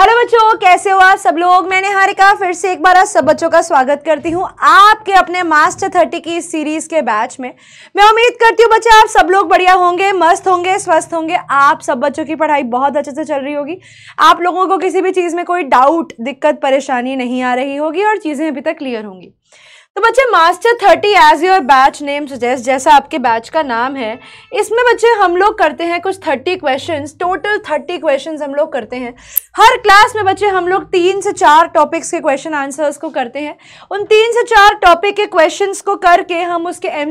Hello बच्चों कैसे हो आप सब लोग मैंने हारिका फिर से एक बार सब बच्चों का स्वागत करती हूँ आपके अपने मास्टर थर्टी की सीरीज के बैच में मैं उम्मीद करती हूँ बच्चे आप सब लोग बढ़िया होंगे मस्त होंगे स्वस्थ होंगे आप सब बच्चों की पढ़ाई बहुत अच्छे से चल रही होगी आप लोगों को किसी भी चीज़ में कोई डाउट दिक्कत परेशानी नहीं आ रही होगी और चीज़ें अभी तक क्लियर होंगी तो बच्चे master thirty as your batch name suggest जैसा आपके बैच का नाम है इसमें बच्चे हम लोग करते हैं कुछ thirty questions total thirty questions हम लोग करते हैं हर क्लास में बच्चे हम लोग तीन से चार टॉपिक्स के क्वेश्चन आंसर्स को करते हैं उन तीन से चार टॉपिक के क्वेश्चन को करके हम उसके एम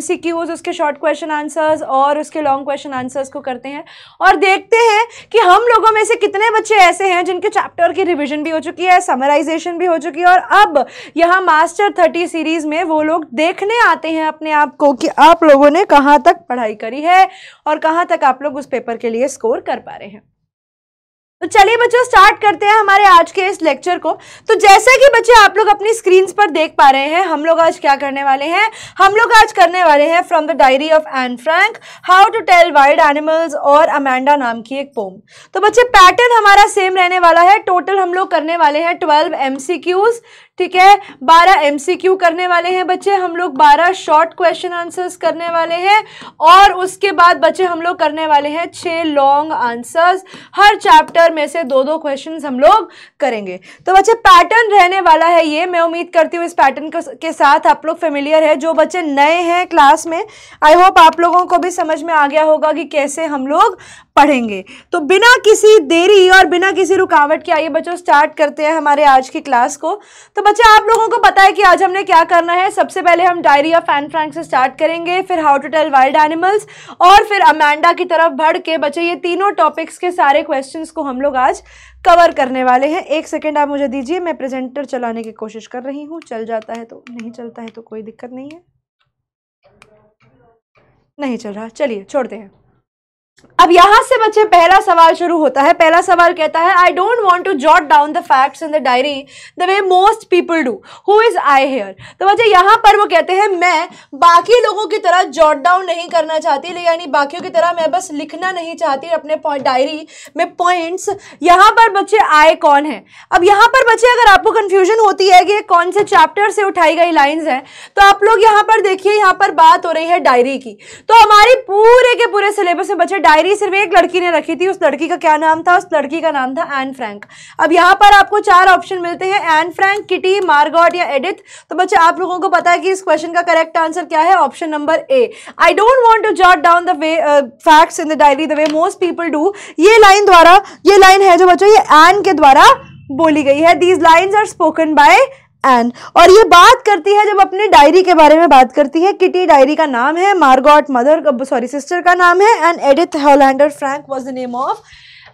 उसके शॉर्ट क्वेश्चन आंसर्स और उसके लॉन्ग क्वेश्चन आंसर्स को करते हैं और देखते हैं कि हम लोगों में से कितने बच्चे ऐसे हैं जिनके चैप्टर की रिविजन भी हो चुकी है समराइजेशन भी हो चुकी है और अब यहाँ मास्टर थर्टी सीरीज़ में में वो लोग देखने आते हैं अपने आप को कि आप लोगों ने कहाँ तक पढ़ाई करी है और कहाँ तक आप लोग उस पेपर के लिए स्कोर कर पा रहे हैं तो चलिए बच्चों स्टार्ट करते हैं हमारे आज के इस लेक्चर को तो जैसे कि बच्चे आप लोग अपनी स्क्रीन्स पर देख पा रहे हैं हम लोग आज क्या करने वाले हैं हम लोग आज करने वाले हैं from the diary of Anne Frank how to tell wild animals और अमेंडा नाम की एक पोम तो बच्चे पैटर्न हमारा सेम रहने वाला है टोटल हम लोग करने वाले हैं ट्वेल्व एम ठीक है सी क्यू करने वाले हैं बच्चे हम लोग बारह शॉर्ट क्वेश्चन आंसर्स करने वाले हैं और उसके बाद बच्चे हम लोग करने वाले हैं छः लॉन्ग आंसर्स हर चैप्टर में से दो दो क्वेश्चन हम लोग करेंगे तो बच्चे पैटर्न रहने वाला है ये मैं उम्मीद करती हूँ इस पैटर्न के साथ आप लोग फेमिलियर है जो बच्चे नए हैं क्लास में आई होप आप लोगों को भी समझ में आ गया होगा कि कैसे हम लोग पढ़ेंगे तो बिना किसी देरी और बिना किसी रुकावट के आइए बच्चों स्टार्ट करते हैं हमारे आज की क्लास को तो बच्चे आप लोगों को पता है कि आज हमने क्या करना है सबसे पहले हम डायरी ऑफ एन फ्रैंक से स्टार्ट करेंगे फिर how to tell wild animals और फिर अमेंडा की तरफ बढ़ के बच्चे ये तीनों टॉपिक्स के सारे क्वेश्चन को हम लोग आज कवर करने वाले हैं एक सेकेंड आप मुझे दीजिए मैं प्रेजेंटर चलाने की कोशिश कर रही हूँ चल जाता है तो नहीं चलता है तो कोई दिक्कत नहीं है नहीं चल रहा चलिए छोड़ते हैं अब यहां से बच्चे पहला सवाल शुरू होता है पहला सवाल कहता है I don't want to jot down the facts in the diary the way most people do who is I here तो बच्चे यहां पर वो कहते हैं मैं बाकी लोगों की तरह जॉट डाउन नहीं करना चाहती यानी बाकियों की तरह मैं बस लिखना नहीं चाहती अपने डायरी में पॉइंट्स यहां पर बच्चे आए कौन है अब यहां पर बच्चे अगर आपको कंफ्यूजन होती है कि कौन से चैप्टर से उठाई गई लाइन्स हैं तो आप लोग यहां पर देखिए यहां पर बात हो रही है डायरी की तो हमारी पूरे के पूरे सिलेबस में बच्चे डायरी सिर्फ एक लड़की ने रखी थी उस लड़की का क्या नाम था उस लड़की का नाम था एन फ्रैंक अब यहाँ पर आपको चार ऑप्शन मिलते हैं एन फ्रैंक किटी मार्गॉट या एडिथ तो बच्चे आप लोगों को पता है कि इस क्वेश्चन का करेक्ट आंसर क्या है option number A I don't want to jot down the way facts in the diary the way most people do ये लाइन द्वारा ये लाइन है जो बच्चों ये एन के द्वारा बोली गई है these lines are spoken by Anne और ये बात करती है जब अपनी डायरी के बारे में बात करती है किटी डायरी का नाम है मार्गोट मदर सॉरी सिस्टर का नाम है and Edith Hollander Frank was the name of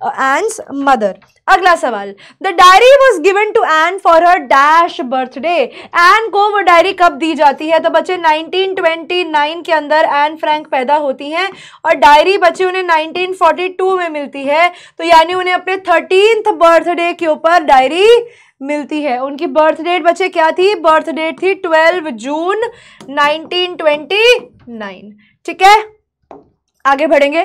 Anne's mother अगला सवाल the diary was given to Anne for her dash birthday Anne को वो डायरी कब दी जाती है तो बच्चे 1929 के अंदर एन फ्रैंक पैदा होती हैं और डायरी बच्चे उन्हें 1942 में मिलती है तो यानी उन्हें अपने थर्टीनथ बर्थडे के ऊपर डायरी मिलती है उनकी बर्थ डेट बच्चे क्या थी बर्थ डेट थी 12 जून 1929 ठीक है आगे बढ़ेंगे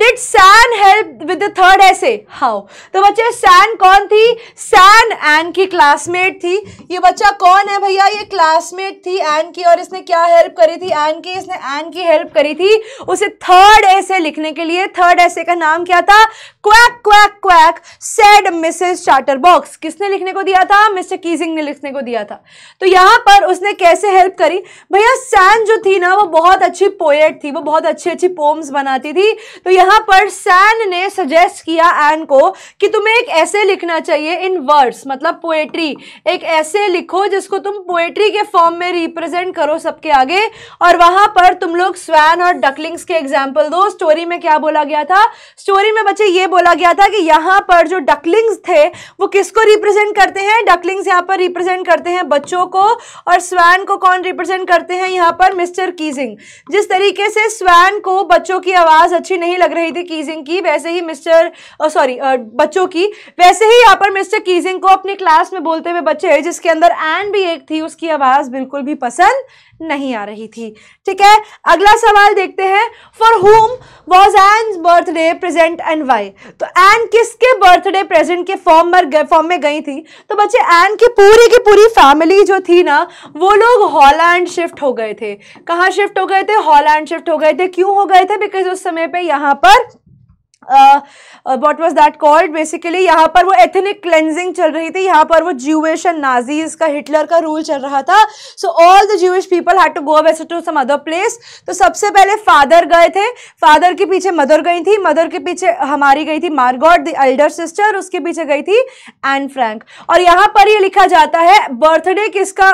did Sanne help with the third essay how तो बच्चे सैन कौन थी सैन एन की क्लासमेट थी ये बच्चा कौन है भैया ये क्लासमेट थी एन की और इसने क्या हेल्प करी थी एन की इसने एन की हेल्प करी थी उसे थर्ड ऐसे लिखने के लिए थर्ड ऐसे का नाम क्या था quack quack quack said Mrs box किसने लिखने को दिया था मिस्टर कीजिंग ने लिखने को दिया था तो यहाँ पर उसने कैसे हेल्प करी भैया सैन जो थी ना वो बहुत अच्छी पोएट थी वो बहुत अच्छी अच्छी पोम्स बनाती थी तो यहाँ पर सैन ने सजेस्ट किया एन को कि तुम्हें एक ऐसे लिखना चाहिए इन वर्ड्स मतलब पोएट्री एक ऐसे लिखो जिसको तुम पोएट्री के फॉर्म में रिप्रेजेंट करो सबके आगे और वहां पर तुम लोग स्वैन और डकलिंग्स के एग्जाम्पल दो स्टोरी में क्या बोला गया था स्टोरी में बच्चे ये बोला गया था कि यहाँ पर जो डकलिंग्स थे वो किसको रिप्रेजेंट करते हैं डकलिंग्स यहाँ पर रिप्रेजेंट करते हैं बच्चों को और स्वैन को कौन रिप्रेजेंट करते हैं यहाँ पर मिस्टर कीजिंग जिस तरीके से स्वैन को बच्चों की आवाज़ अच्छी नहीं लग रही थी कीजिंग की वैसे ही मिस्टर सॉरी बच्चों की वैसे ही यहाँ पर मिस्टर कीजिंग को अपनी क्लास में बोलते हुए बच्चे जिसके अंदर एन भी एक थी उसकी आवाज़ बिल्कुल भी पसंद नहीं आ रही थी ठीक है अगला सवाल देखते हैं for whom was Anne birthday present and why तो एन किसके बर्थडे प्रेजेंट के फॉर्म पर फॉर्म में गई थी तो बच्चे एन की पूरी की पूरी फैमिली जो थी ना वो लोग हॉलैंड शिफ्ट हो गए थे कहाँ शिफ्ट हो गए थे हॉलैंड शिफ्ट हो गए थे क्यों हो गए थे बिकॉज उस समय पे यहाँ पर what was that called basically यहाँ पर वो एथनिक क्लेंजिंग चल रही थी यहाँ पर वो ज्यूश एंड नाजीज का हिटलर का रूल चल रहा था so all the Jewish people had to go वैसे टू सम अदर प्लेस तो सबसे पहले फादर गए थे फादर के पीछे मदर गई थी मदर के पीछे हमारी गई थी मार्गॉट द एल्डर सिस्टर उसके पीछे गई थी एन फ्रैंक और यहाँ पर ये लिखा जाता है बर्थडे किसका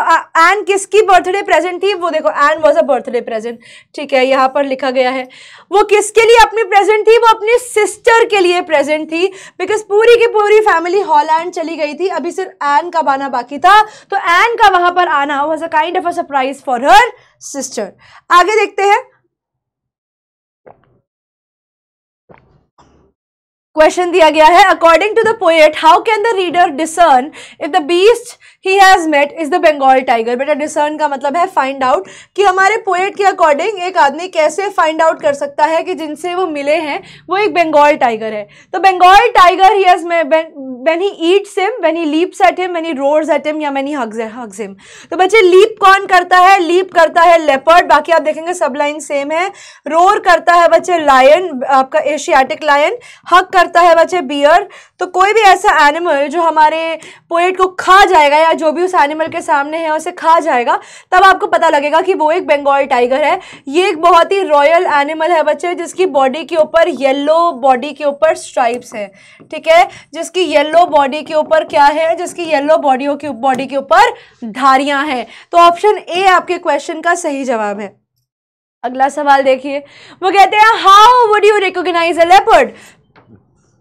एन किसकी बर्थडे प्रेजेंट थी वो देखो Anne was a birthday present ठीक है यहाँ पर लिखा गया है वो किसके लिए अपनी प्रेजेंट थी वो अपनी सिस्टर के लिए प्रेजेंट थी बिकॉज पूरी की पूरी फैमिली हॉलैंड चली गई थी अभी सिर्फ एन का आना बाकी था तो एन का वहां पर आना was a kind of a surprise for her sister आगे देखते हैं क्वेश्चन दिया गया है according to the poet how can the reader discern if the beast he has met is the Bengal tiger बेटा डिसर्न का मतलब है फाइंड आउट कि हमारे पोएट के अकॉर्डिंग एक आदमी कैसे फाइंड आउट कर सकता है कि जिनसे वो मिले हैं वो एक बंगाल टाइगर है तो Bengal tiger he has when he eats him when he leaps at him when he roars at him या when hugs hugs, hugs him. तो बच्चे लीप कौन करता है लीप करता है लेपर्ड बाकी आप देखेंगे सब लाइन सेम है रोर करता है बच्चे लायन आपका एशियाटिक लायन हक करता है बच्चे बियर तो कोई भी ऐसा एनिमल जो हमारे पोएट को खा जाएगा या जो भी उस एनिमल के सामने है उसे खा जाएगा तब आपको पता लगेगा कि वो एक बंगाल टाइगर है ये एक बहुत ही रॉयल एनिमल है बच्चे जिसकी बॉडी के ऊपर येल्लो बॉडी के ऊपर स्ट्राइप्स हैं ठीक है जिसकी येल्लो बॉडी के ऊपर क्या है जिसकी येल्लो बॉडी के बॉडी के ऊपर धारियाँ हैं तो ऑप्शन ए आपके क्वेश्चन का सही जवाब है अगला सवाल देखिए वो कहते हैं how would you recognise a leopard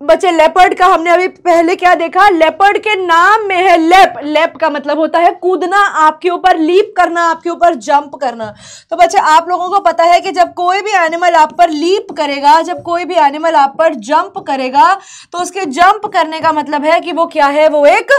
बच्चे लेपर्ड का हमने अभी पहले क्या देखा लेपर्ड के नाम में है लेप लेप का मतलब होता है कूदना आपके ऊपर लीप करना आपके ऊपर जंप करना तो बच्चे आप लोगों को पता है कि जब कोई भी एनिमल आप पर लीप करेगा जब कोई भी एनिमल आप पर जंप करेगा तो उसके जंप करने का मतलब है कि वो क्या है वो एक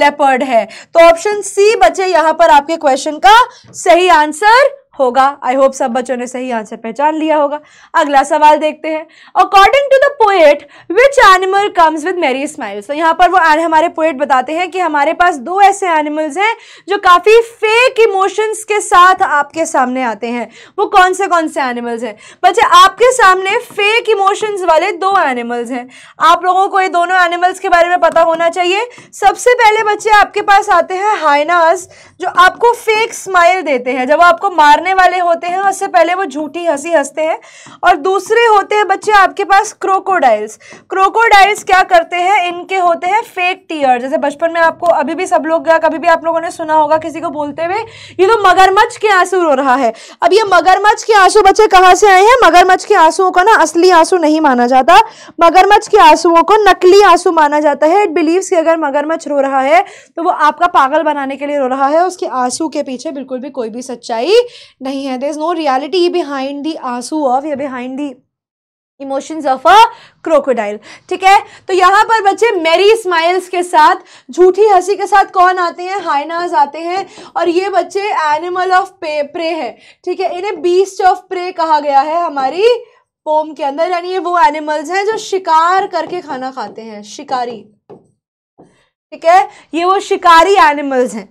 लेपर्ड है तो ऑप्शन सी बच्चे यहां पर आपके क्वेश्चन का सही आंसर होगा आई होप सब बच्चों ने सही आंसर पहचान लिया होगा अगला सवाल देखते हैं according to the poet which animal comes with merry smiles तो यहाँ पर वो हमारे पोएट बताते हैं कि हमारे पास दो ऐसे एनिमल्स हैं जो काफ़ी फेक इमोशंस के साथ आपके सामने आते हैं वो कौन से कौन से एनिमल्स हैं बच्चे आपके सामने फेक इमोशंस वाले दो एनिमल्स हैं आप लोगों को ये दोनों एनिमल्स के बारे में पता होना चाहिए सबसे पहले बच्चे आपके पास आते हैं हाइनास जो आपको फेक स्माइल देते हैं जब आपको मारने दिखाने वाले होते हैं उससे पहले वो झूठी हंसी हंसते हैं और दूसरे होते हैं बच्चे आपके पास क्रोकोडाइल्स क्रोकोडाइल्स क्या करते हैं इनके होते हैं फेक टीयर जैसे बचपन में आपको अभी भी सब लोग कभी भी आप लोगों ने सुना होगा किसी को बोलते हुए ये तो मगरमच्छ के आंसू रो रहा है अब ये मगरमच्छ के आंसू बच्चे कहाँ से आए हैं मगरमच्छ के आंसुओं को ना असली आंसू नहीं माना जाता मगरमच्छ के आंसुओं को नकली आंसू माना जाता है इट बिलीव्स कि अगर मगरमच्छ रो रहा है तो वो आपका पागल बनाने के लिए रो रहा है उसके आंसू के पीछे बिल्कुल भी कोई भी सच्चाई नहीं है there is no reality behind the आंसू ऑफ या behind the emotions of a crocodile ठीक है तो यहाँ पर बच्चे मेरी स्माइल्स के साथ झूठी हंसी के साथ कौन आते हैं हाइनाज आते हैं और ये बच्चे एनिमल ऑफ पे प्रे है ठीक है इन्हें बीस्ट ऑफ प्रे कहा गया है हमारी पोम के अंदर यानी ये वो एनिमल्स हैं जो शिकार करके खाना खाते हैं शिकारी ठीक है ये वो शिकारी एनिमल्स हैं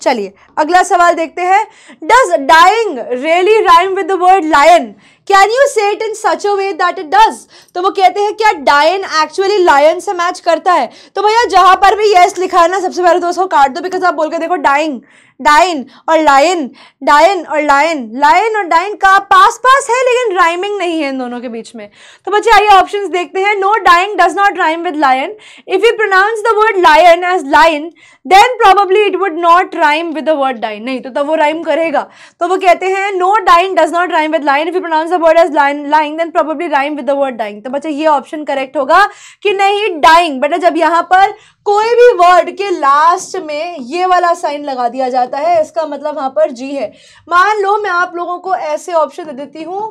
चलिए अगला सवाल देखते हैं does dying really rhyme with the word lion can you say it in such a way that it does तो वो कहते हैं क्या डायन एक्चुअली लायन से मैच करता है तो भैया जहां पर भी येस लिखा है ना सबसे पहले तो उसको काट दो बिकॉज आप बोल के देखो डाइंग डाइन और लायन डायन और लायन लायन और डाइन का पास पास है लेकिन राइमिंग नहीं है इन दोनों के बीच में तो बच्चे आइए ऑप्शन देखते हैं no dying does not rhyme with lion if you pronounce the word lion as line then probably it would not rhyme with the word dine नहीं तो तब वो राइम करेगा तो वो कहते हैं no dine does not rhyme with line if you pronounce the a word as lying, lying then probably rhyme with the word dying तो बच्चा ये ऑप्शन करेक्ट होगा कि नहीं डाइंग बेटा जब यहाँ पर कोई भी वर्ड के लास्ट में ये वाला साइन लगा दिया जाता है इसका मतलब यहाँ पर जी है मान लो मैं आप लोगों को ऐसे ऑप्शन दे देती हूँ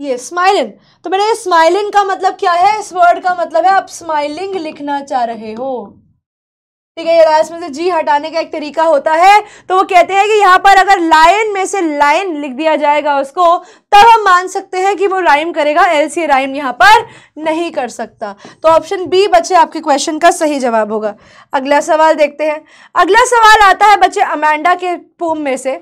ये स्माइलिंग तो मेरे स्माइलिंग का मतलब क्या है इस वर्ड का मतलब है आप स्माइलिंग लिखना चाह रहे हो ठीक है ये में से जी हटाने का एक तरीका होता है तो वो कहते हैं कि यहाँ पर अगर लाइन में से लाइन लिख दिया जाएगा उसको तब हम मान सकते हैं कि वो राइम करेगा एल सी राइम यहाँ पर नहीं कर सकता तो ऑप्शन बी बच्चे आपके क्वेश्चन का सही जवाब होगा अगला सवाल देखते हैं अगला सवाल आता है बच्चे अमेंडा के पोम में से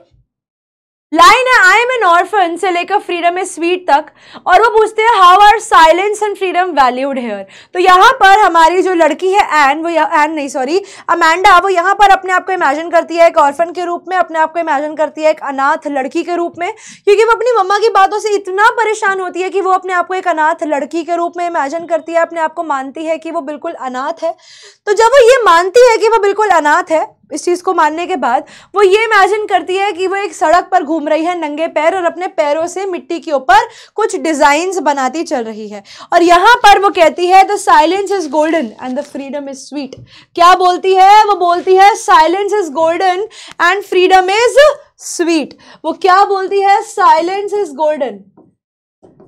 लाइन है आई एम एन ऑर्फन से लेकर फ्रीडम ए स्वीट तक और वो पूछते हैं how are silence and freedom valued here तो यहाँ पर हमारी जो लड़की है एन वो एन नहीं सॉरी अमेंडा वो यहाँ पर अपने आप को इमेजिन करती है एक ऑर्फन के रूप में अपने आप को इमेजिन करती है एक अनाथ लड़की के रूप में क्योंकि वो अपनी मम्मा की बातों से इतना परेशान होती है कि वो अपने आप को एक अनाथ लड़की के रूप में इमेजिन करती है अपने आप को मानती है कि वो बिल्कुल अनाथ है तो जब वो ये मानती है कि वो बिल्कुल अनाथ है इस चीज़ को मानने के बाद वो ये इमेजिन करती है कि वो एक सड़क पर घूम रही है नंगे पैर और अपने पैरों से मिट्टी के ऊपर कुछ डिज़ाइंस बनाती चल रही है और यहाँ पर वो कहती है the silence is golden and the freedom is sweet क्या बोलती है वो बोलती है silence is golden and freedom is sweet वो क्या बोलती है साइलेंस इज़ गोल्डन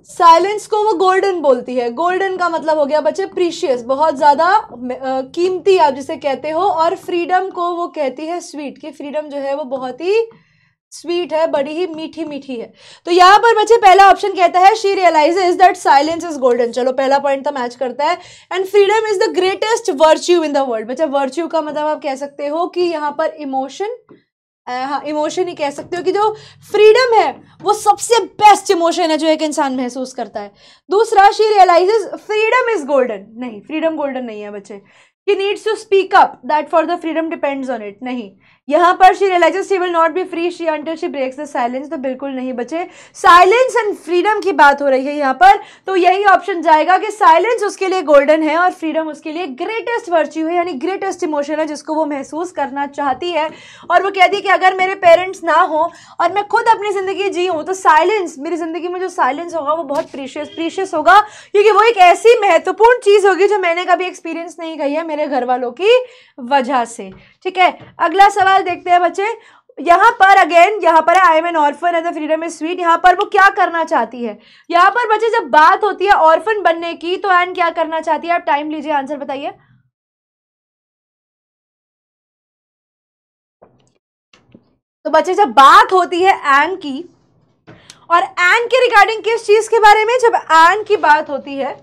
साइलेंस को वो गोल्डन बोलती है गोल्डन का मतलब हो गया बच्चे प्रीशियस बहुत ज़्यादा कीमती आप जिसे कहते हो और फ्रीडम को वो कहती है स्वीट कि फ्रीडम जो है वो बहुत ही स्वीट है बड़ी ही मीठी मीठी है तो यहाँ पर बच्चे पहला ऑप्शन कहता है she realises that silence is golden चलो पहला पॉइंट तो मैच करता है and freedom is the greatest virtue in the world बच्चे वर्च्यू का मतलब आप कह सकते हो कि यहाँ पर इमोशन हाँ इमोशन ही कह सकते हो कि जो फ्रीडम है वो सबसे बेस्ट इमोशन है जो एक इंसान महसूस करता है दूसरा she realise freedom is golden नहीं फ्रीडम गोल्डन नहीं है बच्चे he needs to speak up that for the freedom depends on it नहीं यहाँ पर she realises she will not be free she until she breaks the silence तो बिल्कुल नहीं बचे साइलेंस एंड फ्रीडम की बात हो रही है यहाँ पर तो यही ऑप्शन जाएगा कि साइलेंस उसके लिए गोल्डन है और फ्रीडम उसके लिए ग्रेटेस्ट वर्च्यू है यानी ग्रेटेस्ट इमोशन है जिसको वो महसूस करना चाहती है और वो कहती है कि अगर मेरे पेरेंट्स ना हो और मैं खुद अपनी ज़िंदगी जी हूँ तो साइलेंस मेरी ज़िंदगी में जो साइलेंस होगा वो बहुत प्रीशियस प्रीशियस होगा क्योंकि वो एक ऐसी महत्वपूर्ण चीज़ होगी जो मैंने कभी एक्सपीरियंस नहीं कही है मेरे घर वालों की वजह से ठीक है अगला सवाल देखते हैं बच्चे यहाँ पर अगेन यहाँ पर I am an orphan as the freedom is sweet यहाँ पर वो क्या करना चाहती है यहाँ पर बच्चे जब बात होती है ऑर्फन बनने की तो एन क्या करना चाहती है आप टाइम लीजिए आंसर बताइए तो बच्चे जब बात होती है एन की और एन के रिगार्डिंग किस चीज़ के बारे में जब एन की बात होती है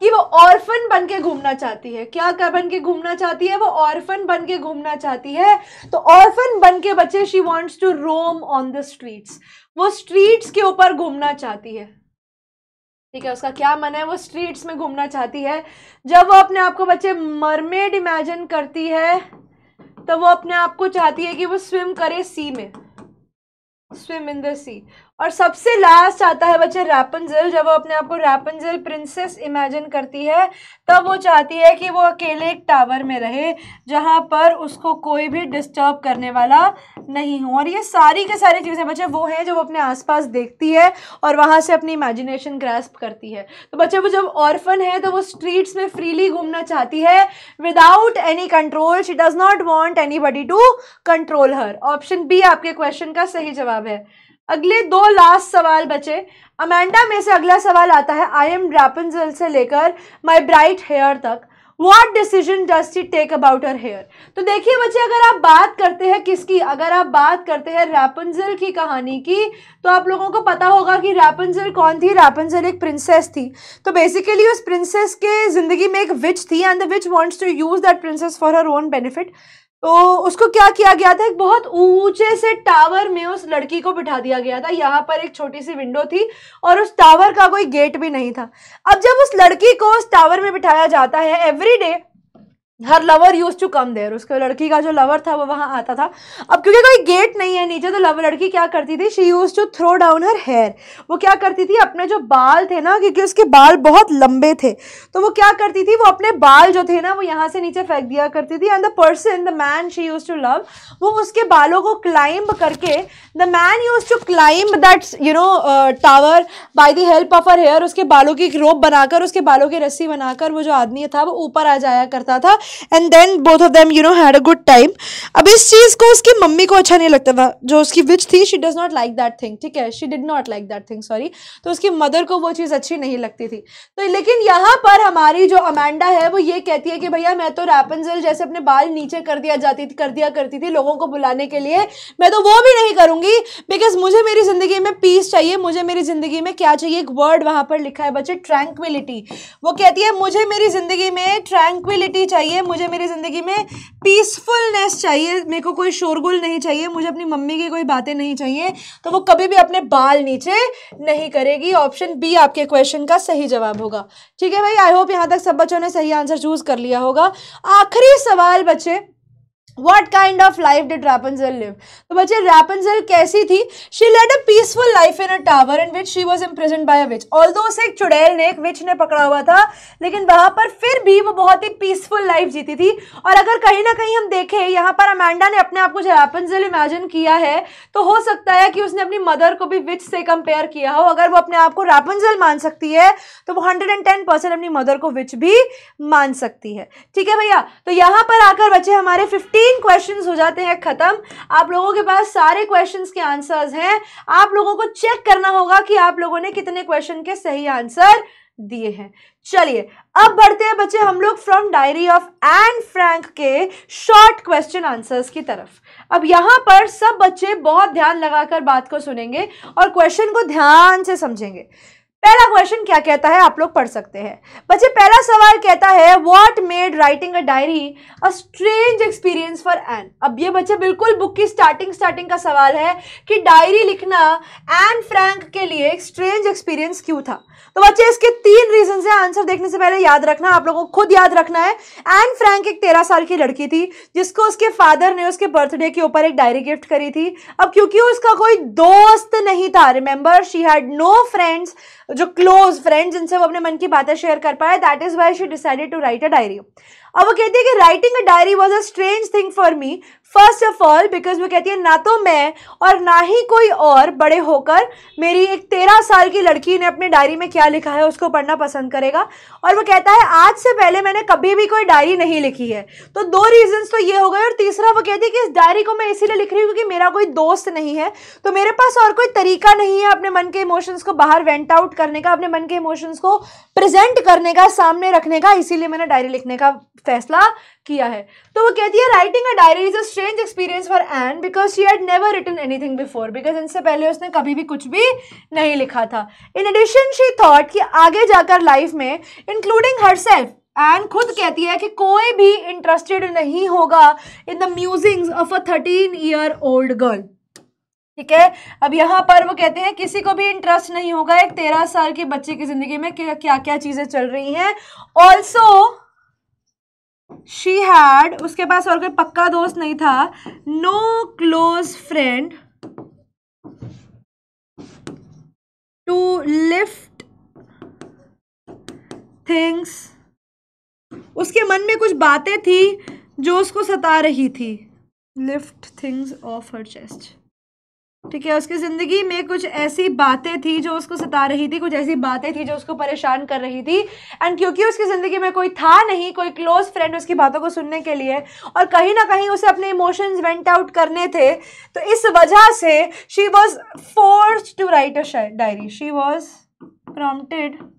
कि वो ऑर्फन बन के घूमना चाहती है क्या कर बन के घूमना चाहती है वो ऑर्फन बन के घूमना चाहती है तो ऑर्फन बन के बच्चे she wants to roam on the streets वो स्ट्रीट्स के ऊपर घूमना चाहती है ठीक है उसका क्या मन है वो स्ट्रीट्स में घूमना चाहती है जब वो अपने आप को बच्चे मरमेड इमेजिन करती है तो वो अपने आप को चाहती है कि वो स्विम करे सी में स्विम इन द सी और सबसे लास्ट आता है बच्चे रैपनजल जब वो अपने आप को रैपनजल प्रिंसेस इमेजिन करती है तब वो चाहती है कि वो अकेले एक टावर में रहे जहाँ पर उसको कोई भी डिस्टर्ब करने वाला नहीं हो और ये सारी के सारी चीज़ें बच्चे वो हैं जो वो अपने आसपास देखती है और वहाँ से अपनी इमेजिनेशन ग्रेस्प करती है तो बच्चे वो जब ऑर्फन है तो वो स्ट्रीट्स में फ्रीली घूमना चाहती है without any control she does not want anybody to control her option B आपके क्वेश्चन का सही जवाब है अगले दो लास्ट सवाल बचे अमेंडा में से अगला सवाल आता है आई एम रैपनजल से लेकर माई ब्राइट हेयर तक what decision does she take about her hair तो देखिए बच्चे अगर आप बात करते हैं किसकी अगर आप बात करते हैं रैपनजल की कहानी की तो आप लोगों को पता होगा कि रैपनजल कौन थी रैपनजल एक प्रिंसेस थी तो बेसिकली उस प्रिंसेस के ज़िंदगी में एक विच थी and the witch wants to use that princess for her own benefit तो उसको क्या किया गया था एक बहुत ऊंचे से टावर में उस लड़की को बिठा दिया गया था यहाँ पर एक छोटी सी विंडो थी और उस टावर का कोई गेट भी नहीं था अब जब उस लड़की को उस टावर में बिठाया जाता है every day her lover use to come there उसके लड़की का जो लवर था वो वहाँ आता था अब क्योंकि कोई गेट नहीं है नीचे तो लवर लड़की क्या करती थी she use to throw down her hair वो क्या करती थी अपने जो बाल थे ना क्योंकि उसके बाल बहुत लंबे थे तो वो क्या करती थी वो अपने बाल जो थे ना वो यहाँ से नीचे फेंक दिया करती थी and the person the man she use to love वो उसके बालों को क्लाइंब करके the man use to climb that you know tower by the help of her hair उसके बालों की रोप बनाकर उसके बालों की रस्सी बनाकर वो जो आदमी था वो ऊपर आ जाया करता था and then both of them you know had a good time अब इस चीज़ को उसकी मम्मी को अच्छा नहीं लगता था जो उसकी विच थी she does not like that thing ठीक है she did not like that thing sorry तो उसकी मदर को वो चीज़ अच्छी नहीं लगती थी तो लेकिन यहाँ पर हमारी जो अमांडा है वो ये कहती है कि भैया मैं तो रैपनजल जैसे अपने बाल नीचे कर दिया जाती कर दिया करती थी लोगों को बुलाने के लिए मैं तो वो भी नहीं करूंगी बिकॉज मुझे मेरी ज़िंदगी में पीस चाहिए मुझे मेरी ज़िंदगी में क्या चाहिए एक वर्ड वहां पर लिखा है बच्चे ट्रैंक्विलिटी वो कहती है मुझे मेरी ज़िंदगी में ट्रैंक्विलिटी चाहिए चाहिए मुझे मेरी ज़िंदगी में पीसफुलनेस चाहिए मेरे को कोई शोरगुल नहीं चाहिए मुझे अपनी मम्मी की कोई बातें नहीं चाहिए तो वो कभी भी अपने बाल नीचे नहीं करेगी ऑप्शन बी आपके क्वेश्चन का सही जवाब होगा ठीक है भाई आई होप यहाँ तक सब बच्चों ने सही आंसर चूज़ कर लिया होगा आखिरी सवाल बच्चे what kind of life did Rapunzel live तो बच्चे रैपनजल कैसी थी she led a peaceful life in a tower in which she was imprisoned by a witch although उसे एक चुड़ैल ने एक विच ने पकड़ा हुआ था लेकिन वहां पर फिर भी वो बहुत ही पीसफुल लाइफ जीती थी और अगर कहीं ना कहीं हम देखें यहाँ पर अमांडा ने अपने आप को जो रैपनजल इमेजिन किया है तो हो सकता है कि उसने अपनी मदर को भी विच से कंपेयर किया हो अगर वो अपने आप को रैपनजल मान सकती है तो वो हंड्रेड एंड टेन परसेंट अपनी मदर को विच भी मान सकती है ठीक है भैया तो यहाँ पर आकर बच्चे हमारे फिफ्टी तीन क्वेश्चंस हो जाते हैं ख़त्म आप लोगों के पास सारे क्वेश्चंस के आंसर्स हैं आप लोगों को चेक करना होगा कि आप लोगों ने कितने क्वेश्चन के सही आंसर दिए हैं चलिए अब बढ़ते हैं बच्चे हम लोग from diary of Anne Frank के शॉर्ट क्वेश्चन आंसर्स की तरफ अब यहां पर सब बच्चे बहुत ध्यान लगाकर बात को सुनेंगे और क्वेश्चन को ध्यान से समझेंगे पहला क्वेश्चन क्या कहता है आप लोग पढ़ सकते हैं बच्चे पहला सवाल कहता है what made writing a diary a strange experience for Anne अब ये बच्चे बिल्कुल बुक की स्टार्टिंग स्टार्टिंग का सवाल है कि डायरी लिखना एन फ्रैंक के लिए एक स्ट्रेंज एक्सपीरियंस क्यों था तो बच्चे इसके तीन रीजन है आंसर देखने से पहले याद रखना आप लोगों को खुद याद रखना है एन फ्रैंक एक तेरह साल की लड़की थी जिसको उसके फादर ने उसके बर्थडे के ऊपर एक डायरी गिफ्ट करी थी अब क्योंकि उसका कोई दोस्त नहीं था remember she had no friends जो क्लोज फ्रेंड जिनसे वो अपने मन की बातें शेयर कर पाए that is why she decided to write a diary अब वो कहती है कि writing a diary was a strange thing for me first of all because वो कहती है ना तो मैं और ना ही कोई और बड़े होकर मेरी एक तेरह साल की लड़की ने अपनी डायरी में क्या लिखा है उसको पढ़ना पसंद करेगा और वो कहता है आज से पहले मैंने कभी भी कोई डायरी नहीं लिखी है तो दो रीजंस तो ये हो गए और तीसरा वो कहती है कि इस डायरी को मैं इसीलिए लिख रही हूँ क्योंकि मेरा कोई दोस्त नहीं है तो मेरे पास और कोई तरीका नहीं है अपने मन के इमोशंस को बाहर वेंट आउट करने का अपने मन के इमोशंस को प्रेजेंट करने का सामने रखने का इसीलिए मैंने डायरी लिखने का फैसला किया है तो वो कहती है writing a diary is a strange experience for Anne because she had never written anything before because इनसे पहले उसने कभी भी कुछ भी नहीं लिखा था इन एडिशन शी थॉट कि आगे जाकर लाइफ में इंक्लूडिंग हर सेल्फ एन खुद कहती है कि कोई भी इंटरेस्टेड नहीं होगा in the musings of a thirteen year old girl ठीक है अब यहाँ पर वो कहते हैं किसी को भी इंटरेस्ट नहीं होगा एक तेरह साल के बच्चे की ज़िंदगी में क्या, क्या चीज़ें चल रही हैं ऑल्सो शी हैड उसके पास और कोई पक्का दोस्त नहीं था no close friend to lift things उसके मन में कुछ बातें थी जो उसको सता रही थी lift things of her chest ठीक है उसकी ज़िंदगी में कुछ ऐसी बातें थी जो उसको सता रही थी कुछ ऐसी बातें थी जो उसको परेशान कर रही थी एंड क्योंकि उसकी ज़िंदगी में कोई था नहीं कोई क्लोज़ फ्रेंड उसकी बातों को सुनने के लिए और कहीं ना कहीं उसे अपने इमोशंस वेंट आउट करने थे तो इस वजह से she was force to write a diary she was prompted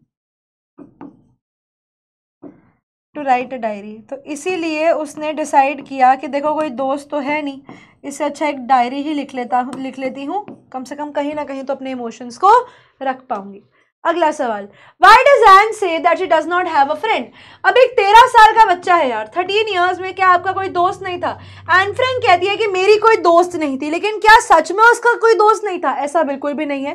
to write a diary तो इसीलिए उसने डिसाइड किया कि देखो कोई दोस्त तो है नहीं इससे अच्छा एक डायरी ही लिख लेता हूँ लिख लेती हूँ कम से कम कहीं ना कहीं तो अपने इमोशंस को रख पाऊँगी अगला सवाल why does Anne say that she does not have a friend अब एक तेरह साल का बच्चा है यार थर्टीन ईयर्स में क्या आपका कोई दोस्त नहीं था एन फ्रेंड कहती है कि मेरी कोई दोस्त नहीं थी लेकिन क्या सच में उसका कोई दोस्त नहीं था ऐसा बिल्कुल भी नहीं है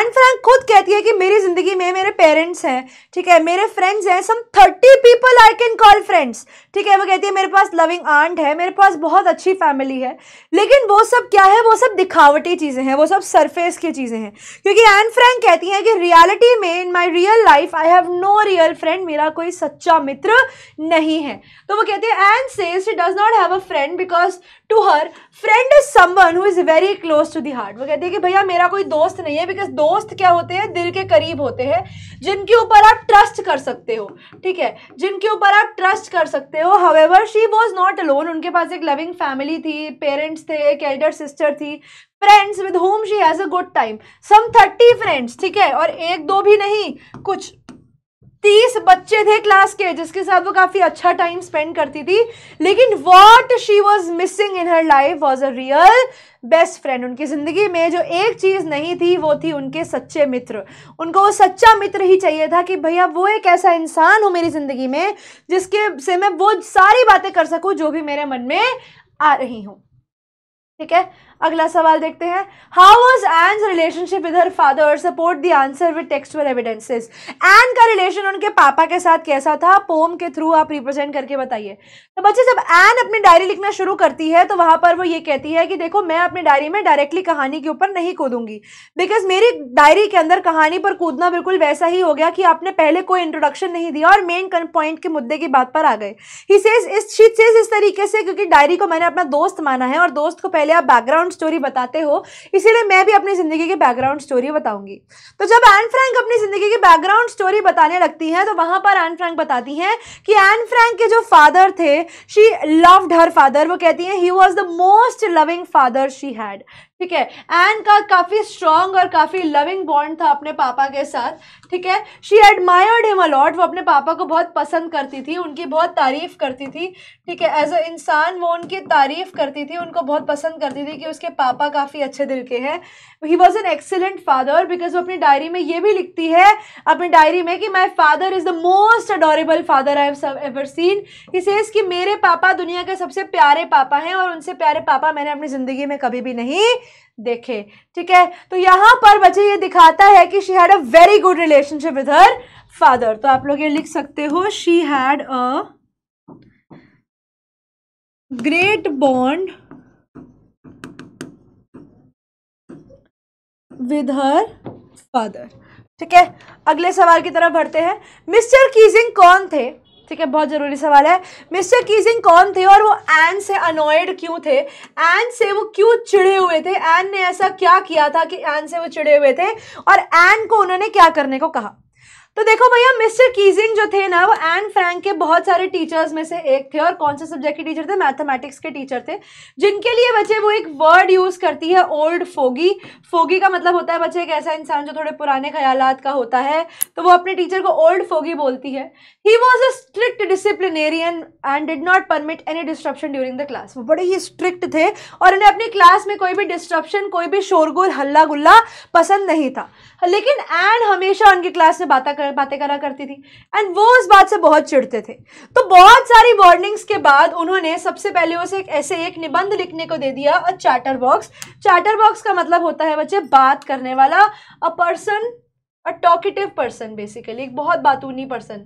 एन फ्रैंक खुद कहती है कि मेरी ज़िंदगी में मेरे पेरेंट्स हैं ठीक है मेरे फ्रेंड्स हैं some thirty people I can call friends ठीक है वो कहती है मेरे पास लविंग आंट है मेरे पास बहुत अच्छी फैमिली है लेकिन वो सब क्या है वो सब दिखावटी चीज़ें हैं वो सब सरफेस की चीज़ें हैं क्योंकि एन फ्रैंक कहती है कि रियालिटी सच्ची में in my real life I have no real friend मेरा कोई सच्चा मित्र नहीं है तो वो कहते हैं and says she does not have a friend because to her friend is someone who is very close to the heart वो कहते हैं कि भैया मेरा कोई दोस्त नहीं है बिकॉज दोस्त क्या होते हैं दिल के करीब होते हैं जिनके ऊपर आप ट्रस्ट कर सकते हो ठीक है जिनके ऊपर आप ट्रस्ट कर सकते हो however she was not alone उनके पास एक लविंग फैमिली थी पेरेंट्स थे एक एल्डर सिस्टर थी friends with home she has a good time some thirty friends ठीक है और एक दो भी नहीं कुछ तीस बच्चे थे क्लास के जिसके साथ वो काफ़ी अच्छा टाइम स्पेंड करती थी लेकिन what she was missing in her life was a real best friend उनकी ज़िंदगी में जो एक चीज़ नहीं थी वो थी उनके सच्चे मित्र उनको वो सच्चा मित्र ही चाहिए था कि भैया वो एक ऐसा इंसान हो मेरी ज़िंदगी में जिसके से मैं वो सारी बातें कर सकूँ जो भी मेरे मन में आ रही हूँ ठीक है अगला सवाल देखते हैं how was Anne's relationship with her father support the answer with textual evidences Anne का रिलेशन उनके पापा के साथ कैसा था पोम के थ्रू आप रिप्रेजेंट करके बताइए तो बच्चे जब एन अपनी डायरी लिखना शुरू करती है तो वहां पर वो ये कहती है कि देखो मैं अपनी डायरी में डायरेक्टली कहानी के ऊपर नहीं कूदूंगी बिकॉज मेरी डायरी के अंदर कहानी पर कूदना बिल्कुल वैसा ही हो गया कि आपने पहले कोई इंट्रोडक्शन नहीं दिया और मेन पॉइंट के मुद्दे की बात पर आ गए ही सेज इस शीट सेज इस तरीके से क्योंकि डायरी को मैंने अपना दोस्त माना है और दोस्त को पहले आप बैकग्राउंड बैकग्राउंड स्टोरी बताते हो इसीलिए मैं भी अपनी ज़िंदगी की बैकग्राउंड स्टोरी बताऊंगी तो जब एन फ्रैंक अपनी ज़िंदगी की बैकग्राउंड स्टोरी बताने लगती हैं तो वहां पर एन फ्रैंक बताती हैं कि एन फ्रैंक के जो फादर थे शी लव्ड हर फादर वो कहती हैं he was the most loving father she had ठीक है एन का काफ़ी स्ट्रॉन्ग और काफ़ी लविंग बॉन्ड था अपने पापा के साथ ठीक है शी एडमायर्ड हिम अलॉट वो अपने पापा को बहुत पसंद करती थी उनकी बहुत तारीफ़ करती थी ठीक है एज अ इंसान वो उनकी तारीफ़ करती थी उनको बहुत पसंद करती थी कि उसके पापा काफ़ी अच्छे दिल के हैं he was an excellent father because वो अपनी डायरी में ये भी लिखती है अपनी डायरी में कि my father is the most adorable father I have ever seen he says कि मेरे पापा दुनिया के सबसे प्यारे पापा हैं और उनसे प्यारे पापा मैंने अपनी ज़िंदगी में कभी भी नहीं देखे ठीक है तो यहाँ पर बच्चे ये दिखाता है कि she had a very good relationship with her father तो आप लोग ये लिख सकते हो she had a great bond with her father ठीक है अगले सवाल की तरफ बढ़ते हैं मिस्टर कीजिंग कौन थे ठीक है बहुत ज़रूरी सवाल है मिस्टर कीजिंग कौन थे और वो एन से अनॉयड क्यों थे एन से वो क्यों चिड़े हुए थे एन ने ऐसा क्या किया था कि एन से वो चिड़े हुए थे और एन को उन्होंने क्या करने को कहा तो देखो भैया मिस्टर कीजिंग जो थे ना वो एन फ्रैंक के बहुत सारे टीचर्स में से एक थे और कौन से सब्जेक्ट के टीचर थे मैथमेटिक्स के टीचर थे जिनके लिए बच्चे वो एक वर्ड यूज़ करती है ओल्ड फोगी फोगी का मतलब होता है बच्चे एक ऐसा इंसान जो थोड़े पुराने ख्याल का होता है तो वो अपने टीचर को ओल्ड फोगी बोलती है he was a strict disciplinarian and did not permit any disruption during the class वो बड़े ही स्ट्रिक्ट थे और उन्हें अपनी क्लास में कोई भी डिस्ट्रप्शन कोई भी शोरगुल हल्ला गुल्ला पसंद नहीं था लेकिन एन हमेशा उनकी क्लास में बातें कर बातें करा करती थी एंड वो उस बात से बहुत चिढ़ते थे तो बहुत सारी वार्निंग्स के बाद उन्होंने सबसे पहले उसे एक ऐसे एक निबंध लिखने को दे दिया और चार्टर बॉक्स चार्टर बॉक्स का मतलब होता है बच्चे बात करने वाला a person a talkative person basically एक बहुत बातूनी person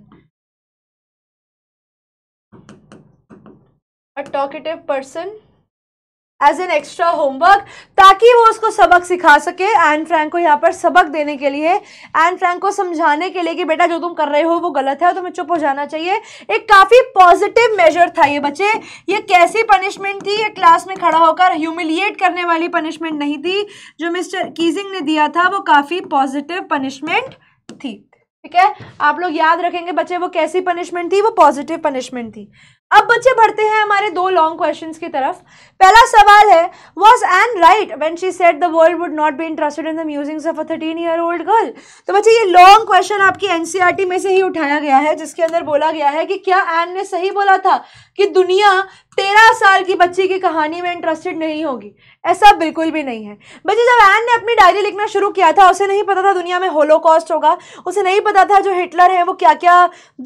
a talkative person as an extra homework ताकि वो उसको सबक सिखा सके एन फ्रैंक को यहाँ पर सबक देने के लिए एन फ्रैंक को समझाने के लिए कि बेटा जो तुम कर रहे हो वो गलत है और तुम्हें चुप हो जाना चाहिए एक काफ़ी पॉजिटिव मेजर था ये बच्चे ये कैसी पनिशमेंट थी ये क्लास में खड़ा होकर ह्यूमिलिएट करने वाली पनिशमेंट नहीं थी जो मिस्टर कीजिंग ने दिया था वो काफ़ी पॉजिटिव पनिशमेंट थी ठीक है आप लोग याद रखेंगे बच्चे वो कैसी पनिशमेंट थी वो पॉजिटिव पनिशमेंट थी अब बच्चे बढ़ते हैं हमारे दो लॉन्ग क्वेश्चन की तरफ पहला सवाल है was Anne right when she said the world would not be interested in the of a thirteen year old girl तो बच्चे ये लॉन्ग क्वेश्चन आपकी एनसीईआरटी e में से ही उठाया गया है जिसके अंदर बोला गया है कि क्या एन ने सही बोला था कि दुनिया तेरह साल की बच्ची की कहानी में इंटरेस्टेड नहीं होगी ऐसा बिल्कुल भी नहीं है बच्चे जब एन ने अपनी डायरी लिखना शुरू किया था उसे नहीं पता था दुनिया में होलोकॉस्ट होगा उसे नहीं पता था जो हिटलर है वो क्या क्या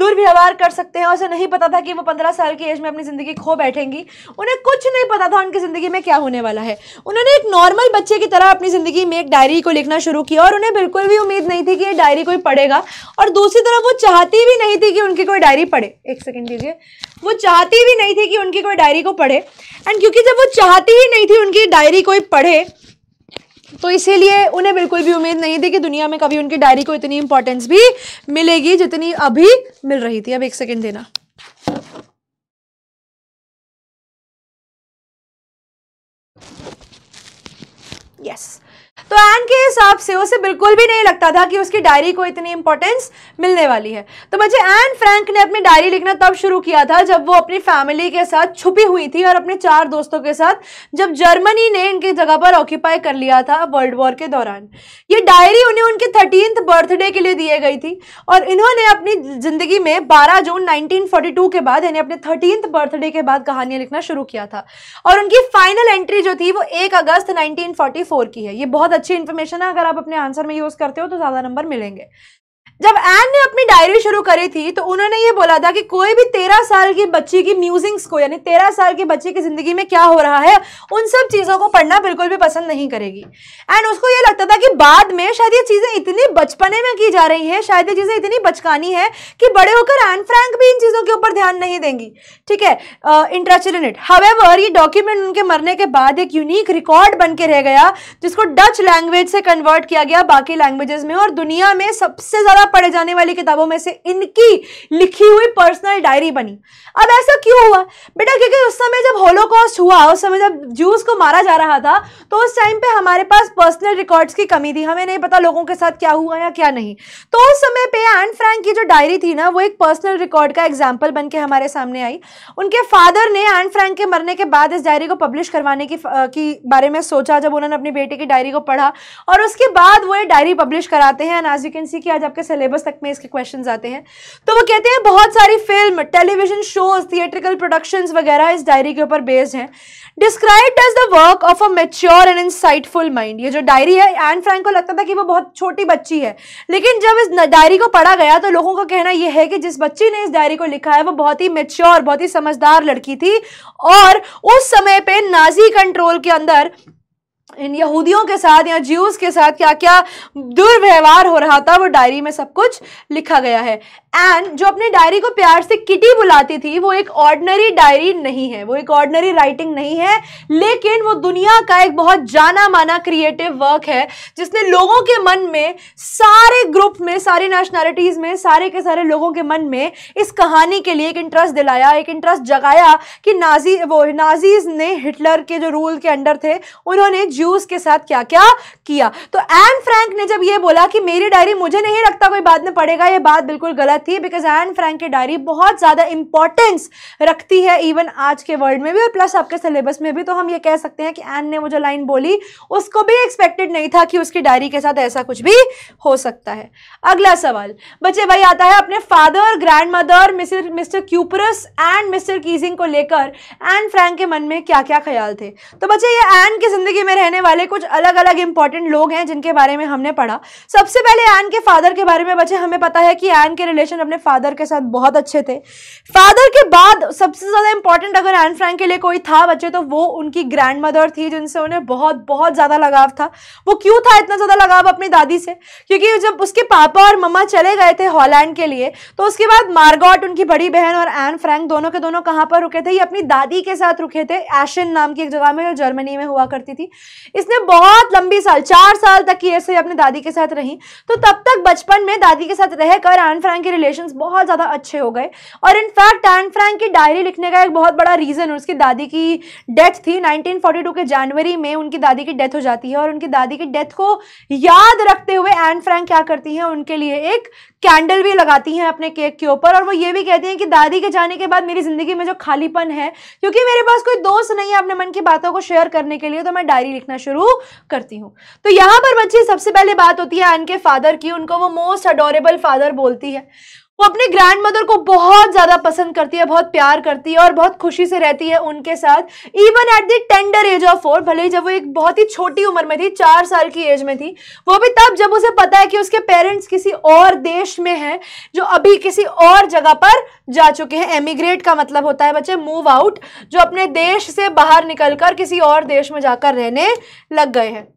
दुर्व्यवहार कर सकते हैं उसे नहीं पता था कि वो पंद्रह साल की एज में अपनी ज़िंदगी खो बैठेंगी उन्हें कुछ नहीं पता था उनकी ज़िंदगी में क्या होने वाला है उन्होंने एक नॉर्मल बच्चे की तरह अपनी ज़िंदगी में एक डायरी को लिखना शुरू किया और उन्हें बिल्कुल भी उम्मीद नहीं थी कि ये डायरी कोई पढ़ेगा और दूसरी तरफ वो चाहती भी नहीं थी कि उनकी कोई डायरी पढ़े एक सेकेंड दीजिए वो चाहती भी नहीं थी कि उनकी कोई डायरी को पढ़े एंड क्योंकि जब वो चाहती ही नहीं थी उनकी डायरी कोई पढ़े तो इसीलिए उन्हें बिल्कुल भी उम्मीद नहीं थी कि दुनिया में कभी उनकी डायरी को इतनी इंपॉर्टेंस भी मिलेगी जितनी अभी मिल रही थी अब एक सेकेंड देना yes तो एन के हिसाब से उसे बिल्कुल भी नहीं लगता था कि उसकी डायरी को इतनी इंपॉर्टेंस मिलने वाली है तो बच्चे एन फ्रैंक ने अपनी डायरी लिखना तब शुरू किया था जब वो अपनी फैमिली के साथ छुपी हुई थी और अपने चार दोस्तों के साथ जब जर्मनी ने इनकी जगह पर ऑक्यूपाई कर लिया था वर्ल्ड वॉर के दौरान ये डायरी उन्हें उनके थर्टीन बर्थडे के लिए दिए गई थी और इन्होंने अपनी ज़िंदगी में बारह जून नाइनटीन के बाद यानी अपने थर्टीन बर्थडे के बाद कहानियाँ लिखना शुरू किया था और उनकी फाइनल एंट्री जो थी वो एक अगस्त नाइनटीन की है ये बहुत बहुत अच्छी इन्फॉर्मेशन है अगर आप अपने आंसर में यूज़ करते हो तो ज़्यादा नंबर मिलेंगे जब एन ने अपनी डायरी शुरू करी थी तो उन्होंने ये बोला था कि कोई भी तेरह साल की बच्ची की म्यूजिंग्स को यानी तेरह साल के बच्चे की जिंदगी में क्या हो रहा है उन सब चीज़ों को पढ़ना बिल्कुल भी पसंद नहीं करेगी एंड उसको ये लगता था कि बाद में शायद ये चीज़ें इतनी बचपने में की जा रही हैं शायद ये चीज़ें इतनी बचकानी है कि बड़े होकर एन फ्रैंक भी इन चीज़ों के ऊपर ध्यान नहीं देंगी ठीक है इंटरेस्टेड इन इट ये डॉक्यूमेंट उनके मरने के बाद एक यूनिक रिकॉर्ड बन के रह गया जिसको डच लैंग्वेज से कन्वर्ट किया गया बाकी लैंग्वेजेस में और दुनिया में सबसे ज़्यादा पढ़े जाने वाली किताबों में से इनकी लिखी हुई पर्सनल डायरी बनी अब ऐसा क्यों हुआ बेटा क्योंकि उस समय जब होलोकॉस्ट हुआ उस समय जब जूस को मारा जा रहा था तो उस टाइम पे हमारे पास पर्सनल रिकॉर्ड्स की कमी थी हमें नहीं पता लोगों के साथ क्या हुआ या क्या नहीं तो उस समय पे एंड फ्रैंक की जो डायरी थी ना वो एक पर्सनल रिकॉर्ड का एग्जाम्पल बन के हमारे सामने आई उनके फादर ने एंड फ्रैंक के मरने के बाद इस डायरी को पब्लिश करवाने की, आ, की बारे में सोचा जब उन्होंने अपनी बेटे की डायरी को पढ़ा और उसके बाद वो ये डायरी पब्लिश कराते हैं एंड आज यू कैन सी कि आज आपके सिलेबस तक में इसके क्वेश्चन आते हैं तो वो कहते हैं बहुत सारी film television shows theatrical production वगैरह इस डायरी के ऊपर बेस्ड हैं describe as the work of a mature and insightful mind ये जो डायरी है एन फ्रैंक को लगता था कि वो बहुत छोटी बच्ची है लेकिन जब इस डायरी को पढ़ा गया तो लोगों का कहना यह है कि जिस बच्ची ने इस डायरी को लिखा है वो बहुत ही मेच्योर बहुत ही समझदार लड़की थी और उस समय पे नाजी कंट्रोल के अंदर इन यहूदियों के साथ या ज्यूज के साथ क्या क्या दुर्व्यवहार हो रहा था वो डायरी में सब कुछ लिखा गया है एंड जो अपने डायरी को प्यार से किटी बुलाती थी वो एक ऑर्डनरी डायरी नहीं है वो एक ऑर्डनरी राइटिंग नहीं है लेकिन वो दुनिया का एक बहुत जाना माना क्रिएटिव वर्क है जिसने लोगों के मन में सारे ग्रुप में सारे नेशनैलिटीज़ में सारे के सारे लोगों के मन में इस कहानी के लिए एक इंटरेस्ट दिलाया एक इंटरेस्ट जगाया कि नाजी वो नाजीज़ ने हिटलर के जो रूल के अंडर थे उन्होंने ज्यूस के साथ क्या क्या किया तो एन फ्रैंक ने जब ये बोला कि मेरी डायरी मुझे नहीं रखता कोई बाद में पड़ेगा ये बात बिल्कुल गलत थी बिकॉज एन फ्रैंक की डायरी बहुत ज़्यादा इंपॉर्टेंस रखती है इवन आज के वर्ल्ड में भी और प्लस आपके सिलेबस में भी तो हम ये कह सकते हैं कि एन ने वो जो लाइन बोली उसको भी एक्सपेक्टेड नहीं था कि उसकी डायरी के साथ ऐसा कुछ भी हो सकता है अगला सवाल बच्चे भाई आता है अपने father grandmother mister mister Kuperus and mister Keesing को लेकर एन फ्रैंक के मन में क्या क्या ख्याल थे तो बच्चे ये एन की जिंदगी में रहने रहने वाले कुछ अलग अलग इंपॉर्टेंट लोग हैं जिनके बारे में हमने पढ़ा सबसे पहले एन के फादर के बारे में बचे हमें पता है कि एन के रिलेशन अपने फादर के साथ बहुत अच्छे थे फादर के बाद सबसे ज़्यादा इंपॉर्टेंट अगर एन फ्रैंक के लिए कोई था बच्चे तो वो उनकी ग्रैंड मदर थी जिनसे उन्हें बहुत बहुत ज़्यादा लगाव था वो क्यों था इतना ज़्यादा लगाव अपनी दादी से क्योंकि जब उसके पापा और मम्मा चले गए थे हॉलैंड के लिए तो उसके बाद मार्गॉट उनकी बड़ी बहन और एन फ्रैंक दोनों के दोनों कहाँ पर रुके थे ये अपनी दादी के साथ रुके थे एशन नाम की एक जगह में जो जर्मनी में हुआ करती थी इसने बहुत लंबी साल चार साल तक की ऐसे अपने दादी के साथ रही तो तब तक बचपन में दादी के साथ रहकर एन फ्रैंक के रिलेशन बहुत ज़्यादा अच्छे हो गए और इनफैक्ट एन फ्रैंक की डायरी लिखने का एक बहुत बड़ा रीज़न उसकी दादी की डेथ थी 1942 के जनवरी में उनकी दादी की डेथ हो जाती है और उनकी दादी की डेथ को याद रखते हुए एन फ्रैंक क्या करती है उनके लिए एक कैंडल भी लगाती हैं अपने केक के ऊपर और वो ये भी कहती हैं कि दादी के जाने के बाद मेरी ज़िंदगी में जो खालीपन है क्योंकि मेरे पास कोई दोस्त नहीं है अपने मन की बातों को शेयर करने के लिए तो मैं डायरी देखना शुरू करती हूँ तो यहाँ पर बच्ची सबसे पहले बात होती है अन के फादर की उनको वो मोस्ट अडोरेबल फादर बोलती है वो अपने ग्रैंड मदर को बहुत ज्यादा पसंद करती है बहुत प्यार करती है और बहुत खुशी से रहती है उनके साथ even at the tender age of four भले ही जब वो एक बहुत ही छोटी उम्र में थी चार साल की एज में थी वो भी तब जब उसे पता है कि उसके पेरेंट्स किसी और देश में हैं जो अभी किसी और जगह पर जा चुके हैं एमिग्रेट का मतलब होता है बच्चे मूव आउट जो अपने देश से बाहर निकल कर किसी और देश में जाकर रहने लग गए हैं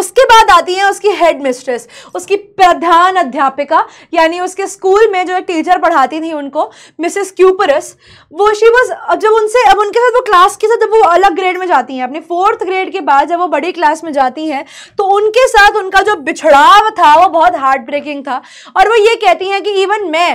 उसके बाद आती है उसकी हेड मिस्ट्रेस उसकी प्रधान अध्यापिका यानी उसके स्कूल में जो एक टीचर पढ़ाती थी उनको मिसेस क्यूपरस वो शी वॉज अब जब उनसे अब उनके साथ वो क्लास के साथ जब वो अलग ग्रेड में जाती हैं अपने फोर्थ ग्रेड के बाद जब वो बड़ी क्लास में जाती हैं तो उनके साथ उनका जो बिछड़ाव था वो बहुत हार्ट ब्रेकिंग था और वो ये कहती हैं कि इवन मैं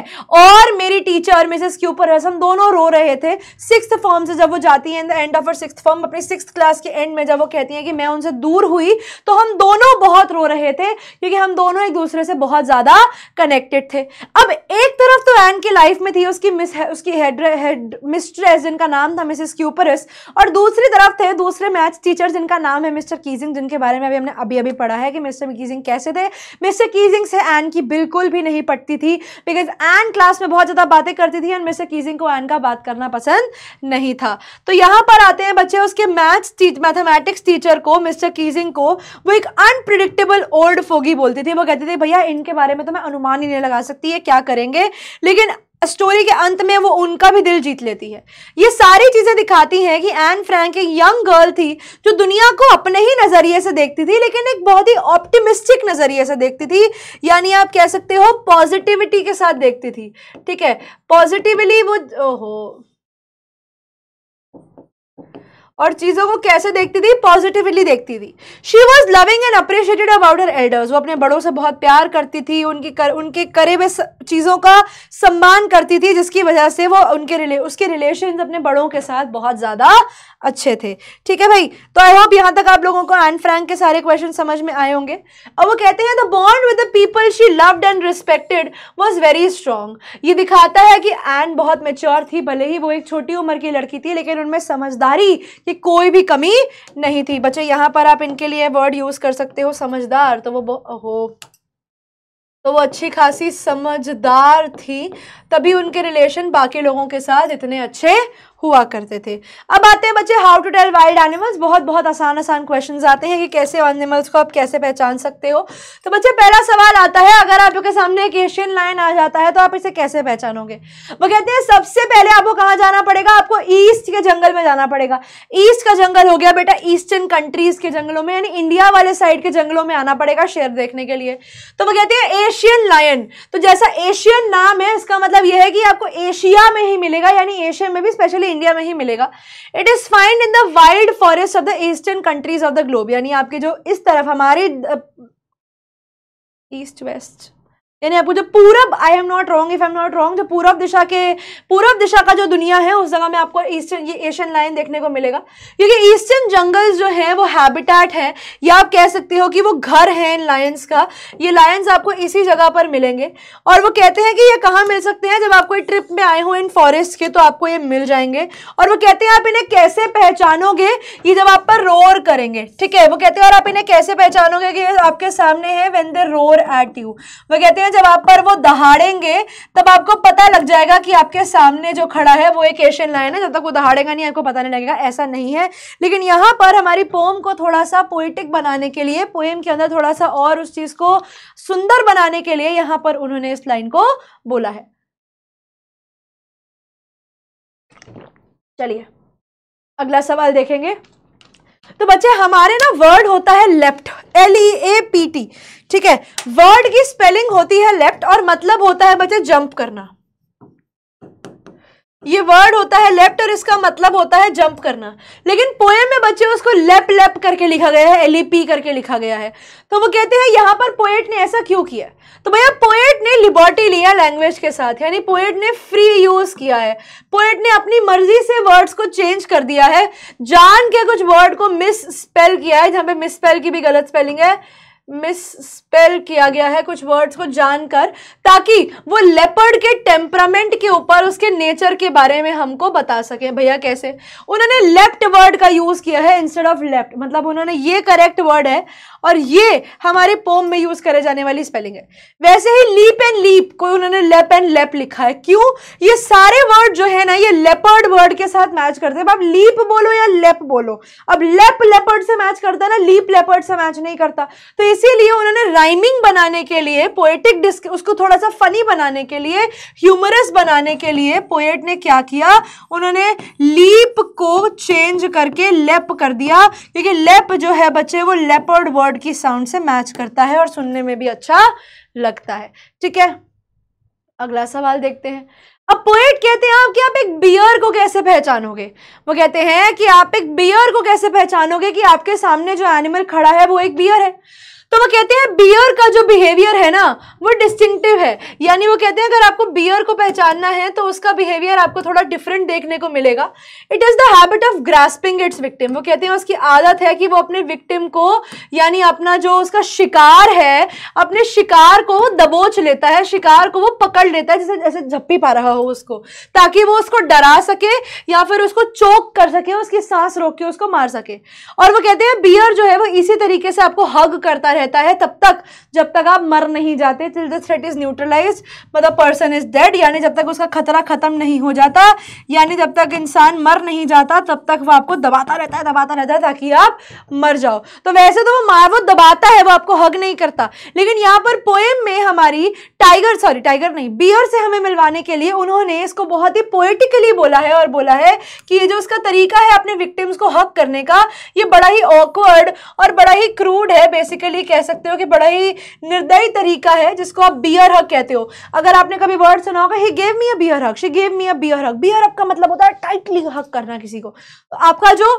और मेरी टीचर मिसेस क्यूपरस हम दोनों रो रहे थे सिक्स फॉर्म से जब वो जाती हैं in the end of her six form अपनी सिक्स क्लास के एंड में जब वो कहती हैं कि मैं उनसे दूर हुई तो हम हम दोनों बहुत रो रहे थे क्योंकि हम दोनों एक दूसरे से बहुत ज़्यादा कनेक्टेड थे अब एक तरफ तो एन की लाइफ में थी उसकी मिस उसकी हेड हेड मिस्ट्रेस जिनका नाम था मिसेस क्यूपरस और दूसरी तरफ थे दूसरे मैथ टीचर जिनका नाम है मिस्टर कीजिंग जिनके बारे में अभी हमने अभी अभी पढ़ा है कि मिस्टर कीजिंग कैसे थे मिस्टर कीजिंग से एन की बिल्कुल भी नहीं पटती थी बिकॉज एन क्लास में बहुत ज़्यादा बातें करती थी एंड मिस्टर कीजिंग को एन का बात करना पसंद नहीं था तो यहां पर आते हैं बच्चे उसके मैथ्स मैथमेटिक्स टीचर को मिस्टर कीजिंग को वो एक अनप्रिडिक्टेबल ओल्ड फोगी बोलती थी वो कहते थे भैया इनके बारे में तो मैं अनुमान ही नहीं लगा सकती है क्या करेंगे लेकिन स्टोरी के अंत में वो उनका भी दिल जीत लेती है ये सारी चीज़ें दिखाती हैं कि एन फ्रैंक एक यंग गर्ल थी जो दुनिया को अपने ही नज़रिए से देखती थी लेकिन एक बहुत ही ऑप्टिमिस्टिक नज़रिए से देखती थी यानी आप कह सकते हो पॉजिटिविटी के साथ देखती थी ठीक है पॉजिटिवली वो ओहो और चीज़ों को कैसे देखती थी पॉजिटिवली देखती थी she was loving and appreciated about her elders वो अपने बड़ों से बहुत प्यार करती थी उनकी कर, उनके करे हुए चीज़ों का सम्मान करती थी जिसकी वजह से वो उनके रिले उसके रिलेशन अपने बड़ों के साथ बहुत ज़्यादा अच्छे थे ठीक है भाई तो आई होप यहाँ तक आप लोगों को एन फ्रैंक के सारे क्वेश्चन समझ में आए होंगे अब वो कहते हैं the bond with the people she loved and respected was very strong ये दिखाता है कि एन बहुत मेच्योर थी भले ही वो एक छोटी उम्र की लड़की थी लेकिन उनमें समझदारी की कोई भी कमी नहीं थी बच्चे यहाँ पर आप इनके लिए वर्ड यूज़ कर सकते हो समझदार तो वो हो तो वो अच्छी खासी समझदार थी तभी उनके रिलेशन बाकी लोगों के साथ इतने अच्छे हुआ करते थे अब आते हैं बच्चे how to tell wild animals बहुत बहुत आसान आसान क्वेश्चन आते हैं कि कैसे एनिमल्स को आप कैसे पहचान सकते हो तो बच्चे पहला सवाल आता है अगर आपके सामने एक एशियन लाइन आ जाता है तो आप इसे कैसे पहचानोगे वो कहते हैं सबसे पहले आपको कहाँ जाना पड़ेगा आपको ईस्ट के जंगल में जाना पड़ेगा ईस्ट का जंगल हो गया बेटा ईस्टर्न कंट्रीज के जंगलों में यानी इंडिया वाले साइड के जंगलों में आना पड़ेगा शेर देखने के लिए तो वो कहते हैं एशियन लायन तो जैसा एशियन नाम है इसका मतलब यह है कि आपको एशिया में ही मिलेगा यानी एशिया में भी स्पेशली इंडिया में ही मिलेगा it is find in the wild forest of the eastern countries of the globe यानी आपके जो इस तरफ हमारे ईस्ट वेस्ट यानी आपको जो पूरब I am not wrong if I am not wrong जो पूरब दिशा के पूरब दिशा का जो दुनिया है उस जगह में आपको ईस्टर्न ये एशियन लाइन देखने को मिलेगा क्योंकि ईस्टर्न जंगल्स जो है वो हैबिटेट है या आप कह सकते हो कि वो घर है इन लायंस का ये लायंस आपको इसी जगह पर मिलेंगे और वो कहते हैं कि ये कहाँ मिल सकते हैं जब आप कोई ट्रिप में आए हो इन फॉरेस्ट के तो आपको ये मिल जाएंगे और वो कहते हैं आप इन्हें कैसे पहचानोगे ये जब आप पर रोर करेंगे ठीक है वो कहते हैं और आप इन्हें कैसे पहचानोगे कि आपके सामने है when they roar at you वो कहते हैं हैं जब आप पर वो दहाड़ेंगे तब आपको पता लग जाएगा कि आपके सामने जो खड़ा है वो एक एशियन लाइन है जब तक वो दहाड़ेगा नहीं आपको पता नहीं लगेगा ऐसा नहीं है लेकिन यहाँ पर हमारी पोम को थोड़ा सा पोइटिक बनाने के लिए पोएम के अंदर थोड़ा सा और उस चीज़ को सुंदर बनाने के लिए यहाँ पर उन्होंने इस लाइन को बोला है चलिए अगला सवाल देखेंगे तो बच्चे हमारे ना वर्ड होता है left L E A P T ठीक है वर्ड की स्पेलिंग होती है लेफ्ट और मतलब होता है बच्चे जंप करना ये वर्ड होता है लेफ्ट और इसका मतलब होता है जंप करना लेकिन पोएम में बच्चे उसको लेप लेप करके लिखा गया है एल ई पी करके लिखा गया है तो वो कहते हैं यहां पर पोएट ने ऐसा क्यों किया तो भैया पोएट ने लिबर्टी लिया लैंग्वेज के साथ यानी पोएट ने फ्री यूज किया है पोएट ने अपनी मर्जी से वर्ड्स को चेंज कर दिया है जान के कुछ वर्ड को मिस स्पेल किया है जहां पे मिस स्पेल की भी गलत स्पेलिंग है मिस स्पेल किया गया है कुछ वर्ड्स को जानकर ताकि वो लेपर्ड के टेम्परामेंट के ऊपर उसके नेचर के बारे में हमको बता सके भैया कैसे उन्होंने लेफ्ट वर्ड का यूज़ किया है इंस्टेड ऑफ लेफ्ट मतलब उन्होंने ये करेक्ट वर्ड है और ये हमारे पोम में यूज करे जाने वाली स्पेलिंग है वैसे ही लीप एंड लीप को उन्होंने लेप एंड लेप लिखा है क्यों ये सारे वर्ड जो है ना ये लेपर्ड वर्ड के साथ मैच करते हैं अब लीप बोलो या लेप बोलो अब लेप लेपर्ड से मैच करता है ना लीप लेपर्ड से मैच नहीं करता तो इसीलिए उन्होंने राइमिंग बनाने के लिए पोएटिक डिस्क उसको थोड़ा सा फनी बनाने के लिए ह्यूमरस बनाने के लिए पोएट ने क्या किया उन्होंने लीप को चेंज करके लेप कर दिया क्योंकि लेप जो है बच्चे वो लेपर्ड वर्ड बर्ड की साउंड से मैच करता है और सुनने में भी अच्छा लगता है ठीक है अगला सवाल देखते हैं अब पोएट कहते हैं आप कि आप एक बियर को कैसे पहचानोगे वो कहते हैं कि आप एक बियर को कैसे पहचानोगे कि आपके सामने जो एनिमल खड़ा है वो एक बियर है तो वो कहते हैं बियर का जो बिहेवियर है ना वो डिस्टिंक्टिव है यानी वो कहते हैं अगर आपको बियर को पहचानना है तो उसका बिहेवियर आपको थोड़ा डिफरेंट देखने को मिलेगा it is the habit of grasping its victim वो कहते हैं उसकी आदत है कि वो अपने विक्टिम को यानी अपना जो उसका शिकार है अपने शिकार को दबोच लेता है शिकार को वो पकड़ लेता है जैसे जैसे झप्पी पा रहा हो उसको ताकि वो उसको डरा सके या फिर उसको चोक कर सके उसकी सांस रोक के उसको मार सके और वो कहते हैं बियर जो है वो इसी तरीके से आपको हग करता रहता है तब तक जब तक आप मर नहीं जाते till the threat is neutralise मतलब पर्सन इज डेड यानी जब तक उसका खतरा खत्म नहीं हो जाता यानी जब तक इंसान मर नहीं जाता तब तक वो आपको दबाता रहता है दबाता रहता है ताकि आप मर जाओ तो वैसे तो वो मार वो दबाता है वो आपको हक नहीं करता लेकिन यहाँ पर पोएम में हमारी टाइगर सॉरी टाइगर नहीं बियर से हमें मिलवाने के लिए उन्होंने इसको बहुत ही पोएटिकली बोला है और बोला है कि ये जो उसका तरीका है अपने विक्टिम्स को हक करने का ये बड़ा ही ऑकवर्ड और बड़ा ही क्रूड है बेसिकली कह सकते हो कि बड़ा ही निर्दयी तरीका है जिसको आप बियर हक कहते हो अगर आपने कभी वर्ड सुना होगा he gave me a bear hug she gave me a bear hug bear hug का मतलब होता है टाइटली हक करना किसी को तो आपका जो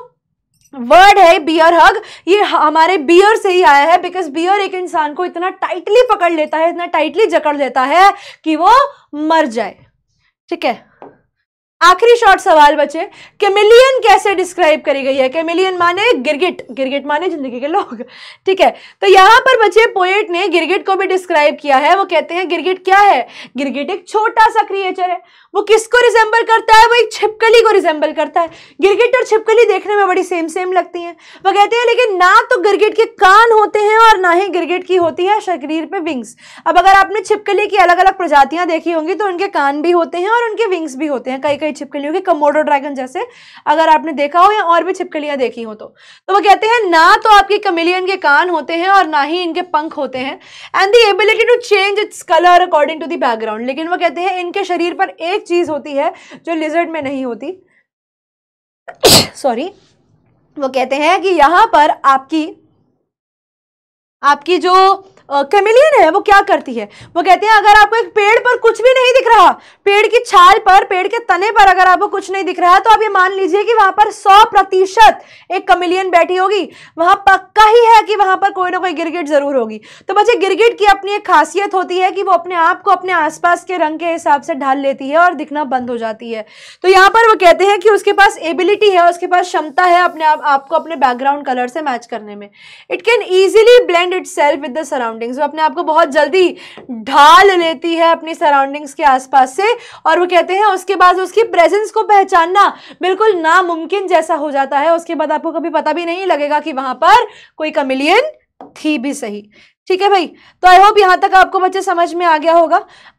वर्ड है बियर हग ये हमारे बियर से ही आया है बिकॉज बियर एक इंसान को इतना टाइटली पकड़ लेता है इतना टाइटली जकड़ लेता है कि वो मर जाए ठीक है आखिरी शॉर्ट सवाल बचे कैमिलियन कैसे डिस्क्राइब करी गई है कैमिलियन माने गिरगिट गिरगिट माने जिंदगी के लोग ठीक है तो यहाँ पर बचे पोएट ने गिरगिट को भी डिस्क्राइब किया है वो कहते हैं गिरगिट क्या है गिरगिट एक छोटा सा क्रिएचर है वो किसको रिजेंबल करता है वो एक छिपकली को रिजेंबल करता है गिरगिट और छिपकली देखने में बड़ी सेम सेम लगती हैं वो कहते हैं लेकिन ना तो गिरगिट के कान होते हैं और ना ही गिरगिट की होती है शरीर पे विंग्स अब अगर आपने छिपकली की अलग अलग प्रजातियां देखी होंगी तो उनके कान भी होते हैं और उनके विंग्स भी होते हैं कई कई छिपकलियों के कमोडो ड्रैगन जैसे अगर आपने देखा हो या और भी छिपकलियां देखी हो तो, तो वो कहते हैं ना तो आपके कमिलियन के कान होते हैं और ना ही इनके पंख होते हैं and the ability to change its colour according to the background लेकिन वो कहते हैं इनके शरीर पर एक एक चीज़ होती है जो लिजर्ड में नहीं होती सॉरी वो कहते हैं कि यहां पर आपकी आपकी जो कैमिलियन है वो क्या करती है वो कहते हैं अगर आपको एक पेड़ पर कुछ भी नहीं दिख रहा पेड़ की छाल पर पेड़ के तने पर अगर आपको कुछ नहीं दिख रहा तो आप ये मान लीजिए कि वहां पर सौ प्रतिशत एक कमिलियन बैठी होगी वहां पक्का ही है कि वहां पर कोई ना कोई गिरगिट जरूर होगी तो बच्चे गिरगिट की अपनी एक खासियत होती है कि वो अपने आप को अपने आसपास के रंग के हिसाब से ढाल लेती है और दिखना बंद हो जाती है तो यहाँ पर वो कहते हैं कि उसके पास एबिलिटी है उसके पास क्षमता है अपने आप आपको अपने बैकग्राउंड कलर से मैच करने में it can easily blend itself with the surround surroundings वो अपने आप को बहुत जल्दी ढाल लेती है अपनी सराउंडिंग्स के आसपास से और वो कहते हैं उसके बाद उसकी प्रेजेंस को पहचानना बिल्कुल नामुमकिन जैसा हो जाता है उसके बाद आपको कभी पता भी नहीं लगेगा कि वहां पर कोई कमिलियन थी भी सही ठीक है भाई तो आई होप यहाँ तक आपको बच्चे समझ में आ गया होगा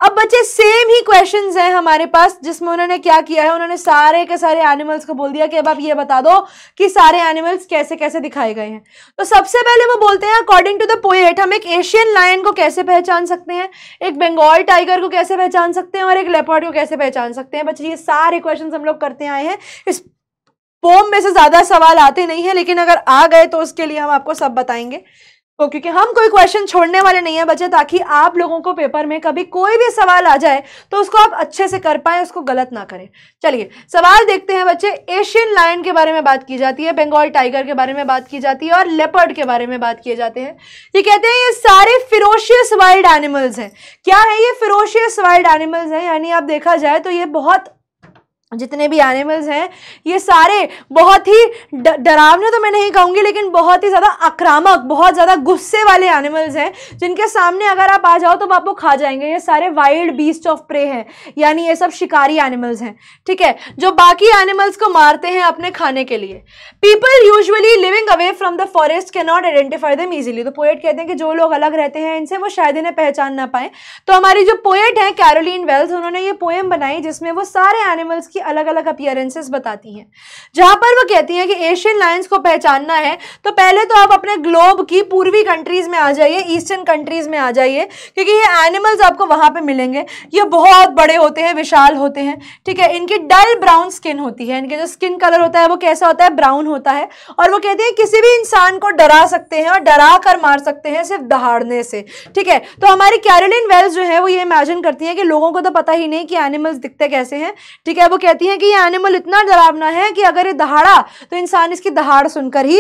अब बच्चे सेम ही क्वेश्चंस हैं हमारे पास जिसमें उन्होंने क्या किया है उन्होंने सारे के सारे एनिमल्स को बोल दिया कि अब आप ये बता दो कि सारे एनिमल्स कैसे कैसे दिखाए गए हैं तो सबसे पहले वो बोलते हैं अकॉर्डिंग टू द पोएट हम एक एशियन लायन को कैसे पहचान सकते हैं एक बंगाल टाइगर को कैसे पहचान सकते हैं और एक लेपर्ड को कैसे पहचान सकते हैं बच्चे ये सारे क्वेश्चन हम लोग करते आए हैं इस पोम में से ज़्यादा सवाल आते नहीं है लेकिन अगर आ गए तो उसके लिए हम आपको सब बताएंगे तो क्योंकि हम कोई क्वेश्चन छोड़ने वाले नहीं है बच्चे ताकि आप लोगों को पेपर में कभी कोई भी सवाल आ जाए तो उसको आप अच्छे से कर पाए उसको गलत ना करें चलिए सवाल देखते हैं बच्चे एशियन लायन के बारे में बात की जाती है बंगाल टाइगर के बारे में बात की जाती है और लेपर्ड के बारे में बात किए जाते हैं ये कहते हैं ये सारे फिरोशियस वाइल्ड एनिमल्स हैं क्या है ये फिरोशियस वाइल्ड एनिमल्स हैं यानी आप देखा जाए तो ये बहुत जितने भी एनिमल्स हैं ये सारे बहुत ही डरावने तो मैं नहीं कहूँगी लेकिन बहुत ही ज़्यादा आक्रामक बहुत ज़्यादा गुस्से वाले एनिमल्स हैं जिनके सामने अगर आप आ जाओ तो वो आपको खा जाएंगे ये सारे वाइल्ड बीस्ट ऑफ प्रे हैं यानी ये सब शिकारी एनिमल्स हैं ठीक है जो बाकी एनिमल्स को मारते हैं अपने खाने के लिए people usually living away from the forest can not identify them easily तो पोएट कहते हैं कि जो लोग अलग रहते हैं इनसे वो शायद इन्हें पहचान ना पाए तो हमारी जो पोएट हैं कैरोलिन वेल्थ उन्होंने ये पोएम बनाई जिसमें वो सारे एनिमल्स की की अलग अलग अपियरेंसेस बताती हैं जहाँ पर वो कहती हैं कि एशियन लाइन्स को पहचानना है तो पहले तो आप अपने ग्लोब की पूर्वी कंट्रीज़ में आ जाइए ईस्टर्न कंट्रीज़ में आ जाइए क्योंकि ये एनिमल्स आपको वहाँ पर मिलेंगे ये बहुत बड़े होते हैं विशाल होते हैं ठीक है इनकी डल ब्राउन स्किन होती है इनके जो स्किन कलर होता है वो कैसा होता है ब्राउन होता है और वो कहती है किसी भी इंसान को डरा सकते हैं और डरा कर मार सकते हैं सिर्फ दहाड़ने से ठीक है तो हमारी कैरोलिन वेल्स जो है वो ये इमेजिन करती हैं कि लोगों को तो पता ही नहीं कि एनिमल्स दिखते कैसे हैं ठीक है वो कह कहती हैं कि ये एनिमल इतना डरावना है कि अगर ये दहाड़ा तो इंसान इसकी दहाड़ सुनकर ही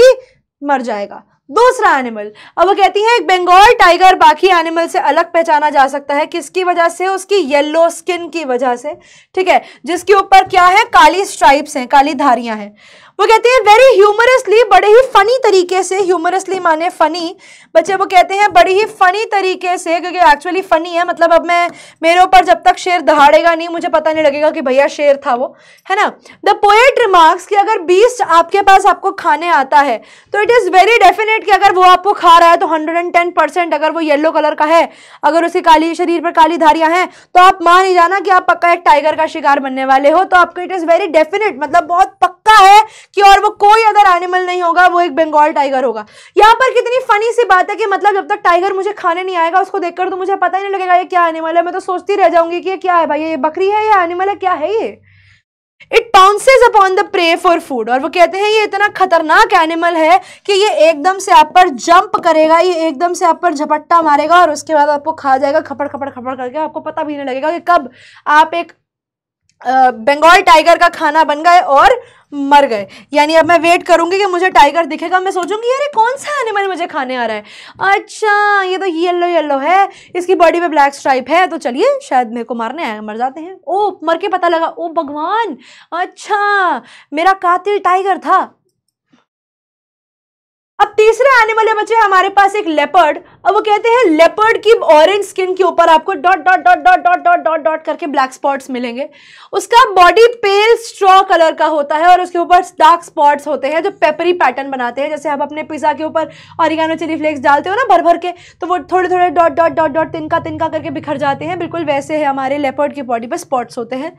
मर जाएगा दूसरा एनिमल अब वो कहती हैं एक बंगाल टाइगर बाकी एनिमल से अलग पहचाना जा सकता है किसकी वजह से उसकी येलो स्किन की वजह से ठीक है जिसके ऊपर क्या है काली स्ट्राइप्स हैं काली धारियां हैं वो कहती है वेरी ह्यूमरसली बड़े ही फनी तरीके से ह्यूमरसली माने फनी बच्चे वो कहते हैं बड़ी ही फनी तरीके से क्योंकि एक्चुअली फनी है मतलब अब मैं मेरे ऊपर जब तक शेर दहाड़ेगा नहीं मुझे पता नहीं लगेगा कि भैया शेर था वो है ना द पोएट रिमार्क्स कि अगर बीस आपके पास आपको खाने आता है तो it is very definite percent की अगर वो आपको खा रहा है तो हंड्रेड एंड टेन परसेंट अगर वो येलो कलर का है अगर उसके काली शरीर पर काली धारियां हैं तो आप मान ही जाना कि आप पक्का एक टाइगर का शिकार बनने वाले हो तो आपको इट इज़ वेरी डेफिनेट मतलब बहुत पक्का है कि और वो कोई अदर एनिमल नहीं होगा वो एक बंगाल टाइगर होगा यहाँ पर कितनी फनी सी बात है कि मतलब जब तक टाइगर मुझे खाने नहीं आएगा उसको देखकर तो मुझे पता ही नहीं लगेगा ये क्या एनिमल है मैं तो सोचती रह जाऊंगी कि ये क्या है भाई ये बकरी है या एनिमल है क्या है ये it pounces upon the prey for food और वो कहते हैं ये इतना खतरनाक एनिमल है कि ये एकदम से आप पर जंप करेगा ये एकदम से आप पर झपट्टा मारेगा और उसके बाद आपको खा जाएगा खपड़ खपड़ खपड़ करके आपको पता भी नहीं लगेगा कि कब आप एक बंगाल टाइगर का खाना बन गए और मर गए यानी अब मैं वेट करूंगी कि मुझे टाइगर दिखेगा मैं सोचूंगी अरे कौन सा एनिमल मुझे खाने आ रहा है अच्छा ये तो येलो येलो है इसकी बॉडी में ब्लैक स्ट्राइप है तो चलिए शायद मेरे को मारने आए मर जाते हैं ओ मर के पता लगा ओ भगवान अच्छा मेरा कातिल टाइगर था अब तीसरे एनिमल है बच्चे हमारे पास एक लेपर्ड अब वो कहते हैं लेपर्ड की ऑरेंज स्किन के ऊपर आपको dot dot dot dot dot dot dot dot करके ब्लैक स्पॉट्स मिलेंगे उसका बॉडी पेल स्ट्रॉ कलर का होता है और उसके ऊपर डार्क स्पॉट्स होते हैं जो पेपरी पैटर्न बनाते हैं जैसे आप अपने पिज्ज़ा के ऊपर ऑरिगानो चिली फ्लेक्स डालते हो ना भर भर के तो वो थोड़े थोड़े डॉट डॉट डॉट डॉट तिनका तिनका करके बिखर जाते हैं बिल्कुल वैसे है हमारे लेपर्ड की बॉडी पर स्पॉट्स होते हैं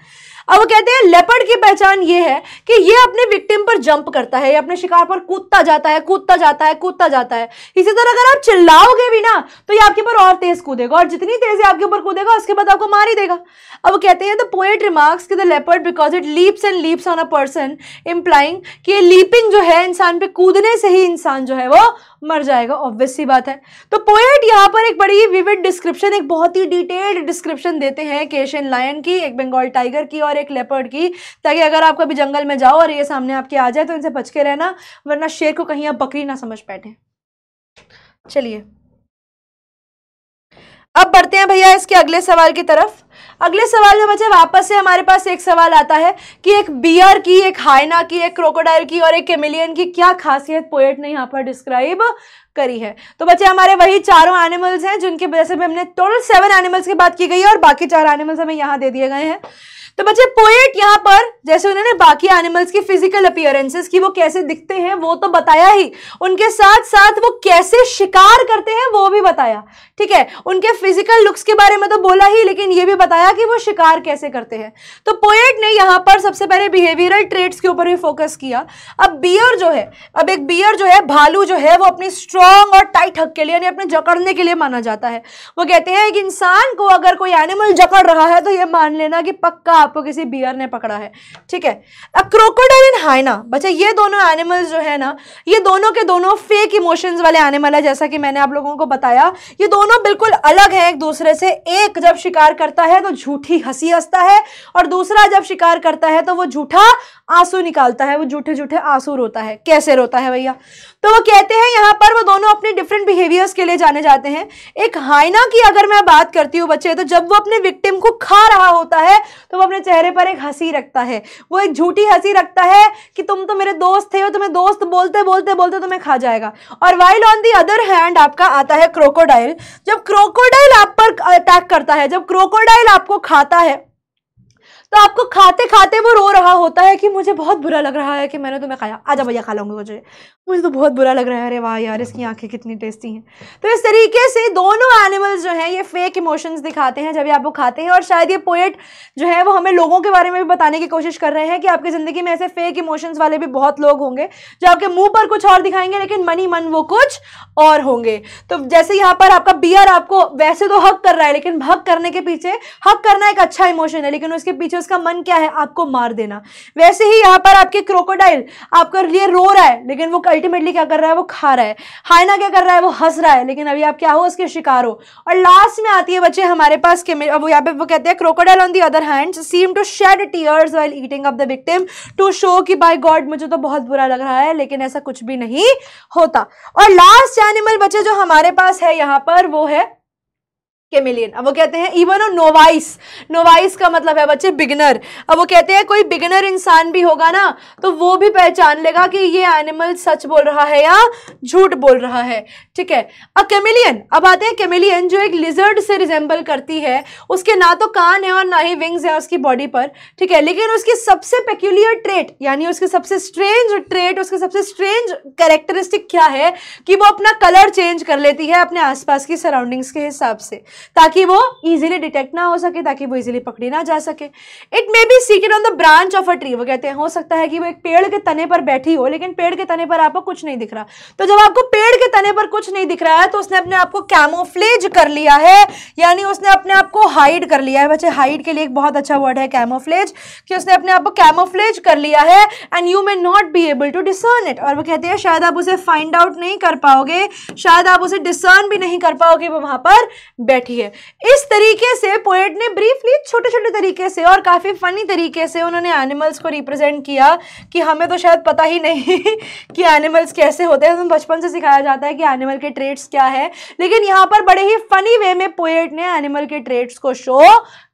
अब वो कहते हैं लेपर्ड की पहचान ये है कि ये अपने विक्टिम पर जंप करता है ये अपने शिकार पर कूदता जाता है कूदता जाता है कूदता जाता है इसी तरह अगर आप चिल्लाओगे भी ना तो ये आपके ऊपर और तेज कूदेगा और जितनी तेजी आपके ऊपर कूदेगा उसके बाद आपको मार ही देगा अब वो कहते हैं द पोएट रिमार्क्स कि the leopard because it leaps and leaps on a person implying कि ये लीपिंग जो है इंसान पे कूदने से ही इंसान जो है वो मर जाएगा ऑब्वियस सी बात है तो पोएट यहाँ पर एक बड़ी विविड डिस्क्रिप्शन एक बहुत ही डिटेल्ड डिस्क्रिप्शन देते हैं एक एशियन लायन की एक बंगाल टाइगर की और एक लेपर्ड की ताकि अगर आप कभी जंगल में जाओ और ये सामने आपके आ जाए तो इनसे बच के रहना वरना शेर को कहीं आप बकरी ना समझ बैठे चलिए अब बढ़ते हैं भैया इसके अगले सवाल की तरफ अगले सवाल में बच्चे वापस से हमारे पास एक सवाल आता है कि एक बियर की एक हाइना की एक क्रोकोडाइल की और एक केमिलियन की क्या खासियत पोएट ने यहाँ पर डिस्क्राइब करी है तो बच्चे हमारे वही चारों एनिमल्स हैं जिनके वजह से हमने टोटल सेवन एनिमल्स की बात की गई है और बाकी चार एनिमल्स हमें यहाँ दे दिए गए हैं तो बच्चे पोएट यहाँ पर जैसे उन्होंने बाकी एनिमल्स की फिजिकल अपियरेंसेस की वो कैसे दिखते हैं वो तो बताया ही उनके साथ साथ वो कैसे शिकार करते हैं वो भी बताया ठीक है उनके फिजिकल लुक्स के बारे में तो बोला ही लेकिन ये भी बताया कि वो शिकार कैसे करते हैं तो पोएट ने यहाँ पर सबसे पहले बिहेवियरल ट्रेड्स के ऊपर भी फोकस किया अब बियर जो है अब एक बियर जो है भालू जो है वो अपनी स्ट्रॉन्ग और टाइट हक के लिए यानी अपने जकड़ने के लिए माना जाता है वो कहते हैं एक इंसान को अगर कोई एनिमल जकड़ रहा है तो ये मान लेना कि पक्का आपको किसी बियर ने पकड़ा है ठीक है अब क्रोकोडाइल एंड हाइना बच्चा ये दोनों एनिमल्स जो है ना ये दोनों के दोनों फेक इमोशंस वाले एनिमल है जैसा कि मैंने आप लोगों को बताया ये दोनों बिल्कुल अलग है एक दूसरे से एक जब शिकार करता है तो झूठी हंसी हंसता है और दूसरा जब शिकार करता है तो वो झूठा आंसू निकालता है वो झूठे झूठे आंसू रोता है कैसे रोता है भैया तो वो कहते हैं यहाँ पर वो दोनों अपने डिफरेंट बिहेवियर्स के लिए जाने जाते हैं एक हाइना की अगर मैं बात करती हूँ बच्चे तो जब वो अपने विक्टिम को खा रहा होता है तो वो अपने चेहरे पर एक हंसी रखता है वो एक झूठी हंसी रखता है कि तुम तो मेरे दोस्त थे हो तुम्हें दोस्त बोलते बोलते बोलते तुम्हें खा जाएगा और while on the other hand आपका आता है क्रोकोडाइल जब क्रोकोडाइल आप पर अटैक करता है जब क्रोकोडाइल आपको खाता है तो आपको खाते खाते वो रो रहा होता है कि मुझे बहुत बुरा लग रहा है कि मैंने तुम्हें खाया आजा भैया खा लूंगी मुझे मुझे तो बहुत बुरा लग रहा है अरे वाह यार इसकी आंखें कितनी टेस्टी हैं तो इस तरीके से दोनों एनिमल्स जो हैं ये फेक इमोशंस दिखाते हैं जब आप वो खाते हैं और शायद ये पोएट जो है वो हमें लोगों के बारे में भी बताने की कोशिश कर रहे हैं कि आपकी ज़िंदगी में ऐसे फेक इमोशंस वाले भी बहुत लोग होंगे जो आपके मुंह पर कुछ और दिखाएंगे लेकिन मनी मन वो कुछ और होंगे तो जैसे यहाँ पर आपका बियर आपको वैसे तो हक कर रहा है लेकिन हक करने के पीछे हक करना एक अच्छा इमोशन है लेकिन उसके पीछे उसका मन क्या है आपको मार देना वैसे ही यहाँ पर आपके क्रोकोडाइल आपका लिए रो रहा है लेकिन वो अल्टीमेटली क्या कर रहा है वो खा रहा है हाइना क्या कर रहा है वो हंस रहा है लेकिन अभी आप क्या हो उसके शिकार हो और लास्ट में आती है बच्चे हमारे पास अब यहाँ पे वो कहते हैं crocodile on the other hand seem to shed tears while eating up the victim to show की बाई गॉड मुझे तो बहुत बुरा लग रहा है लेकिन ऐसा कुछ भी नहीं होता और लास्ट एनिमल बच्चे जो हमारे पास है यहाँ पर वो है केमिलियन अब वो कहते हैं इवन ओ नोवाइस नोवाइस का मतलब है बच्चे बिगनर अब वो कहते हैं कोई बिगनर इंसान भी होगा ना तो वो भी पहचान लेगा कि ये एनिमल सच बोल रहा है या झूठ बोल रहा है ठीक है अब केमिलियन अब आते हैं केमिलियन जो एक लिजर्ड से रिजेंबल करती है उसके ना तो कान है और ना ही विंग्स है उसकी बॉडी पर ठीक है लेकिन उसकी सबसे पेक्यूलियर ट्रेट यानी उसकी सबसे स्ट्रेंज ट्रेट उसके सबसे स्ट्रेंज कैरेक्टरिस्टिक क्या है कि वो अपना कलर चेंज कर लेती है अपने आसपास की सराउंडिंग्स के हिसाब से ताकि वो इजीली डिटेक्ट ना हो सके ताकि वो इजीली पकड़ी ना जा सके it may be seeked on the branch of a tree वो कहते हैं हो सकता है कि वो एक पेड़ के तने पर बैठी हो लेकिन पेड़ के तने पर आपको कुछ नहीं दिख रहा तो जब आपको पेड़ के तने पर कुछ नहीं दिख रहा है तो उसने अपने आपको कैमोफ्लेज कर लिया है यानी उसने अपने आपको हाइड कर लिया है बच्चे हाइड के लिए एक बहुत अच्छा वर्ड है कैमोफ्लेज कि उसने अपने आपको कैमोफ्लेज कर लिया है and you may not be able to discern it और वो कहते हैं शायद आप उसे फाइंड आउट नहीं कर पाओगे शायद आप उसे डिसर्न भी नहीं कर पाओगे वो वहां पर बैठी रखी है इस तरीके से पोएट ने ब्रीफली छोटे छोटे तरीके से और काफ़ी फनी तरीके से उन्होंने एनिमल्स को रिप्रेजेंट किया कि हमें तो शायद पता ही नहीं कि एनिमल्स कैसे होते हैं तो बचपन से सिखाया जाता है कि एनिमल के ट्रेट्स क्या है लेकिन यहाँ पर बड़े ही फनी वे में पोएट ने एनिमल के ट्रेट्स को शो